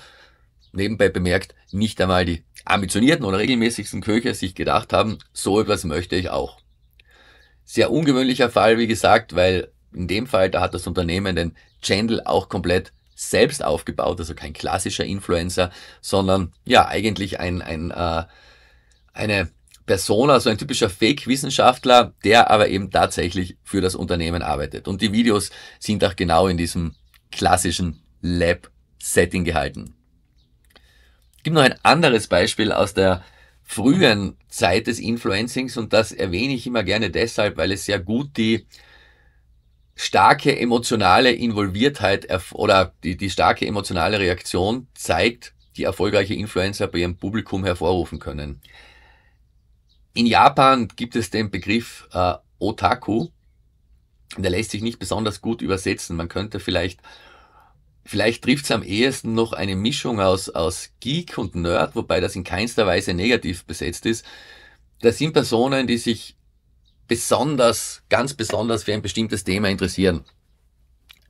nebenbei bemerkt, nicht einmal die ambitionierten oder regelmäßigsten Köche sich gedacht haben, so etwas möchte ich auch. Sehr ungewöhnlicher Fall, wie gesagt, weil in dem Fall, da hat das Unternehmen den Channel auch komplett selbst aufgebaut, also kein klassischer Influencer, sondern ja eigentlich ein, ein äh, eine Persona, also ein typischer Fake-Wissenschaftler, der aber eben tatsächlich für das Unternehmen arbeitet. Und die Videos sind auch genau in diesem klassischen Lab-Setting gehalten. Es gibt noch ein anderes Beispiel aus der frühen Zeit des Influencings und das erwähne ich immer gerne deshalb, weil es sehr gut die starke emotionale Involviertheit oder die, die starke emotionale Reaktion zeigt, die erfolgreiche Influencer bei ihrem Publikum hervorrufen können. In Japan gibt es den Begriff äh, Otaku. Der lässt sich nicht besonders gut übersetzen. Man könnte vielleicht, vielleicht trifft es am ehesten noch eine Mischung aus, aus Geek und Nerd, wobei das in keinster Weise negativ besetzt ist. Das sind Personen, die sich besonders, ganz besonders für ein bestimmtes Thema interessieren.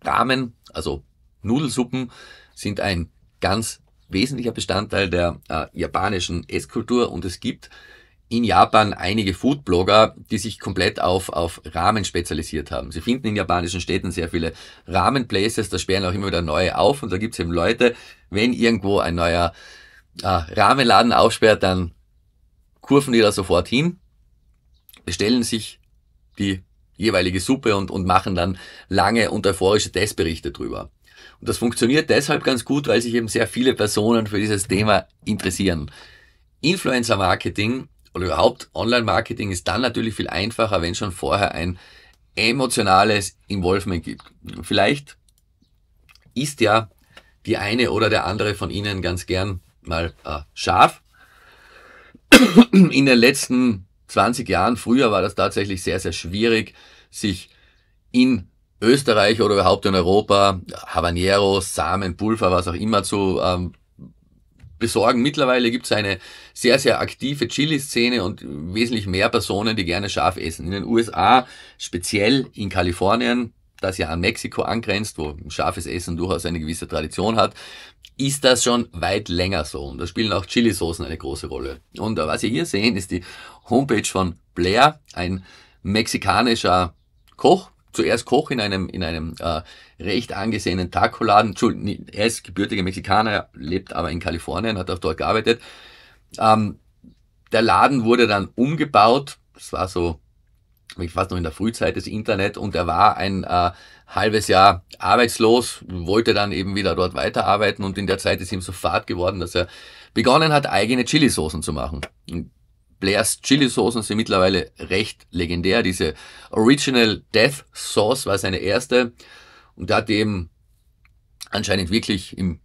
Ramen, also Nudelsuppen, sind ein ganz wesentlicher Bestandteil der äh, japanischen Esskultur und es gibt in Japan einige Foodblogger, die sich komplett auf, auf Ramen spezialisiert haben. Sie finden in japanischen Städten sehr viele Ramen-Places, da sperren auch immer wieder neue auf und da gibt es eben Leute, wenn irgendwo ein neuer äh, Ramenladen aufsperrt, dann kurven die da sofort hin bestellen sich die jeweilige Suppe und, und machen dann lange und euphorische Testberichte drüber. Und das funktioniert deshalb ganz gut, weil sich eben sehr viele Personen für dieses Thema interessieren. Influencer-Marketing oder überhaupt Online-Marketing ist dann natürlich viel einfacher, wenn schon vorher ein emotionales Involvement gibt. Vielleicht ist ja die eine oder der andere von Ihnen ganz gern mal äh, scharf. In den letzten 20 Jahren. Früher war das tatsächlich sehr, sehr schwierig, sich in Österreich oder überhaupt in Europa Habaneros, Samen, Pulver, was auch immer zu ähm, besorgen. Mittlerweile gibt es eine sehr, sehr aktive Chili-Szene und wesentlich mehr Personen, die gerne scharf essen. In den USA, speziell in Kalifornien, das ja an Mexiko angrenzt, wo scharfes Essen durchaus eine gewisse Tradition hat, ist das schon weit länger so. Und da spielen auch Chili-Soßen eine große Rolle. Und was ihr hier sehen, ist die Homepage von Blair, ein mexikanischer Koch, zuerst Koch in einem, in einem äh, recht angesehenen Taco-Laden. Entschuldigung, er ist gebürtiger Mexikaner, lebt aber in Kalifornien, hat auch dort gearbeitet. Ähm, der Laden wurde dann umgebaut. Das war so, ich weiß noch in der Frühzeit des Internet und er war ein, äh, halbes Jahr arbeitslos, wollte dann eben wieder dort weiterarbeiten und in der Zeit ist ihm so fad geworden, dass er begonnen hat, eigene Chili-Soßen zu machen. Blairs Chili-Soßen sind mittlerweile recht legendär. Diese Original Death Sauce war seine erste und da hat eben anscheinend wirklich im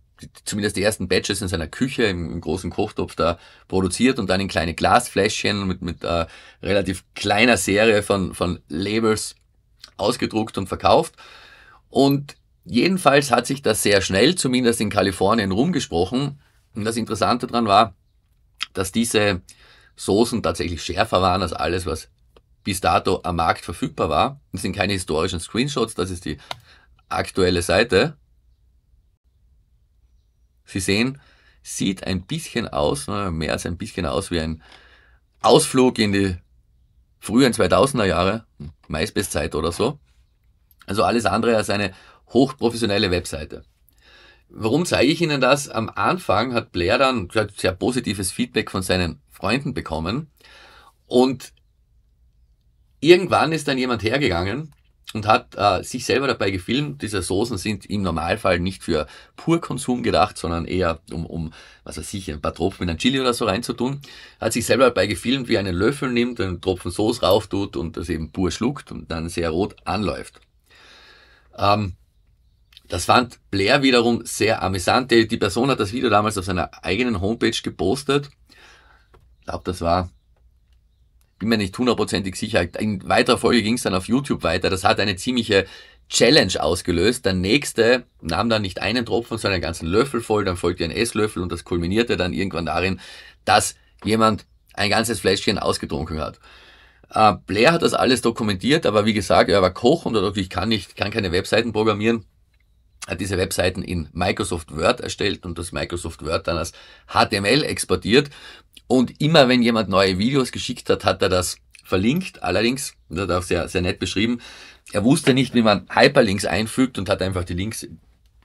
zumindest die ersten Batches in seiner Küche im, im großen Kochtopf da produziert und dann in kleine Glasfläschchen mit, mit äh, relativ kleiner Serie von, von Labels ausgedruckt und verkauft. Und jedenfalls hat sich das sehr schnell, zumindest in Kalifornien, rumgesprochen. Und das Interessante daran war, dass diese Soßen tatsächlich schärfer waren als alles, was bis dato am Markt verfügbar war. Das sind keine historischen Screenshots, das ist die aktuelle Seite. Sie sehen, sieht ein bisschen aus, mehr als ein bisschen aus wie ein Ausflug in die frühen 2000er Jahre, MySpace-Zeit oder so. Also alles andere als eine hochprofessionelle Webseite. Warum zeige ich Ihnen das? Am Anfang hat Blair dann sehr positives Feedback von seinen Freunden bekommen und irgendwann ist dann jemand hergegangen und hat äh, sich selber dabei gefilmt. Diese Soßen sind im Normalfall nicht für Purkonsum gedacht, sondern eher um, um was weiß ich, ein paar Tropfen in ein Chili oder so reinzutun. Hat sich selber dabei gefilmt, wie er einen Löffel nimmt, einen Tropfen Soße rauf tut und das eben pur schluckt und dann sehr rot anläuft. Ähm, das fand Blair wiederum sehr amüsant. die Person hat das Video damals auf seiner eigenen Homepage gepostet. Ich glaube, das war bin mir nicht hundertprozentig sicher. In weiterer Folge ging es dann auf YouTube weiter. Das hat eine ziemliche Challenge ausgelöst. Der nächste nahm dann nicht einen Tropfen, sondern einen ganzen Löffel voll. Dann folgte ein Esslöffel und das kulminierte dann irgendwann darin, dass jemand ein ganzes Fläschchen ausgetrunken hat. Äh, Blair hat das alles dokumentiert, aber wie gesagt, er war Koch und dadurch, ich kann nicht, kann keine Webseiten programmieren hat äh, diese Webseiten in Microsoft Word erstellt und das Microsoft Word dann als HTML exportiert. Und immer wenn jemand neue Videos geschickt hat, hat er das verlinkt. Allerdings, das hat er auch sehr, sehr nett beschrieben, er wusste nicht, wie man Hyperlinks einfügt und hat einfach die Links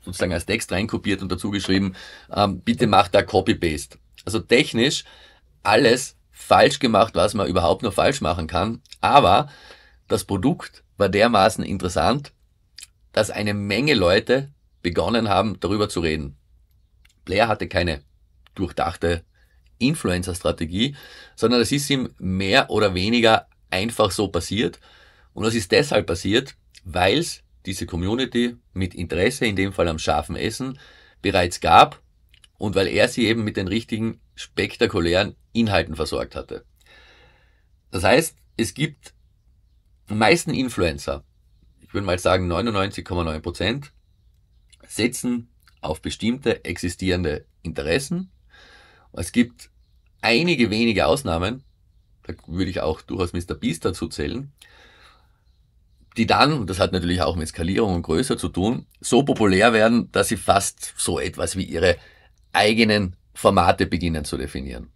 sozusagen als Text reinkopiert und dazu geschrieben, ähm, bitte macht da Copy-Paste. Also technisch alles falsch gemacht, was man überhaupt nur falsch machen kann. Aber das Produkt war dermaßen interessant, dass eine Menge Leute begonnen haben, darüber zu reden. Blair hatte keine durchdachte Influencer-Strategie, sondern es ist ihm mehr oder weniger einfach so passiert. Und das ist deshalb passiert, weil es diese Community mit Interesse, in dem Fall am scharfen Essen, bereits gab und weil er sie eben mit den richtigen spektakulären Inhalten versorgt hatte. Das heißt, es gibt meisten Influencer, ich würde mal sagen 99,9 setzen auf bestimmte existierende Interessen. Es gibt einige wenige Ausnahmen, da würde ich auch durchaus Mr. Beast dazu zählen, die dann, und das hat natürlich auch mit Skalierung und Größe zu tun, so populär werden, dass sie fast so etwas wie ihre eigenen Formate beginnen zu definieren.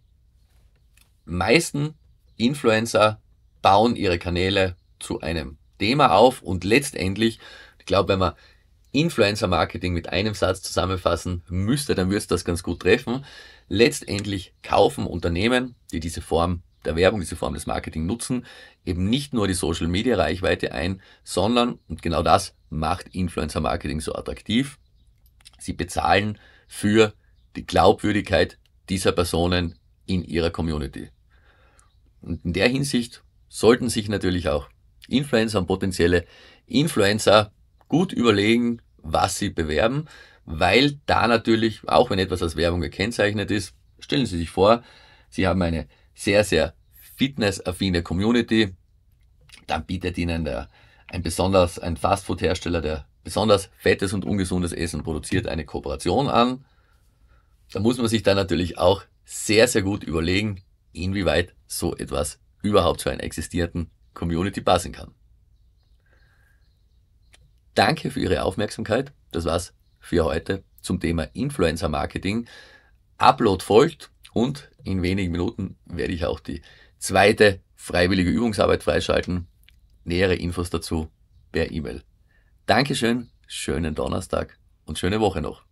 Meisten Influencer bauen ihre Kanäle zu einem Thema auf und letztendlich, ich glaube, wenn man Influencer-Marketing mit einem Satz zusammenfassen müsste, dann würde du das ganz gut treffen. Letztendlich kaufen Unternehmen, die diese Form der Werbung, diese Form des Marketing nutzen, eben nicht nur die Social-Media-Reichweite ein, sondern, und genau das macht Influencer-Marketing so attraktiv, sie bezahlen für die Glaubwürdigkeit dieser Personen in ihrer Community. Und in der Hinsicht sollten sich natürlich auch Influencer und potenzielle Influencer gut überlegen, was sie bewerben, weil da natürlich, auch wenn etwas als Werbung gekennzeichnet ist, stellen Sie sich vor, Sie haben eine sehr, sehr fitnessaffine Community, dann bietet Ihnen der, ein besonders, ein Fastfood-Hersteller, der besonders fettes und ungesundes Essen produziert, eine Kooperation an. Da muss man sich dann natürlich auch sehr, sehr gut überlegen, inwieweit so etwas überhaupt für einen existierenden Community passen kann. Danke für Ihre Aufmerksamkeit. Das war's für heute zum Thema Influencer Marketing. Upload folgt und in wenigen Minuten werde ich auch die zweite freiwillige Übungsarbeit freischalten. Nähere Infos dazu per E-Mail. Dankeschön, schönen Donnerstag und schöne Woche noch.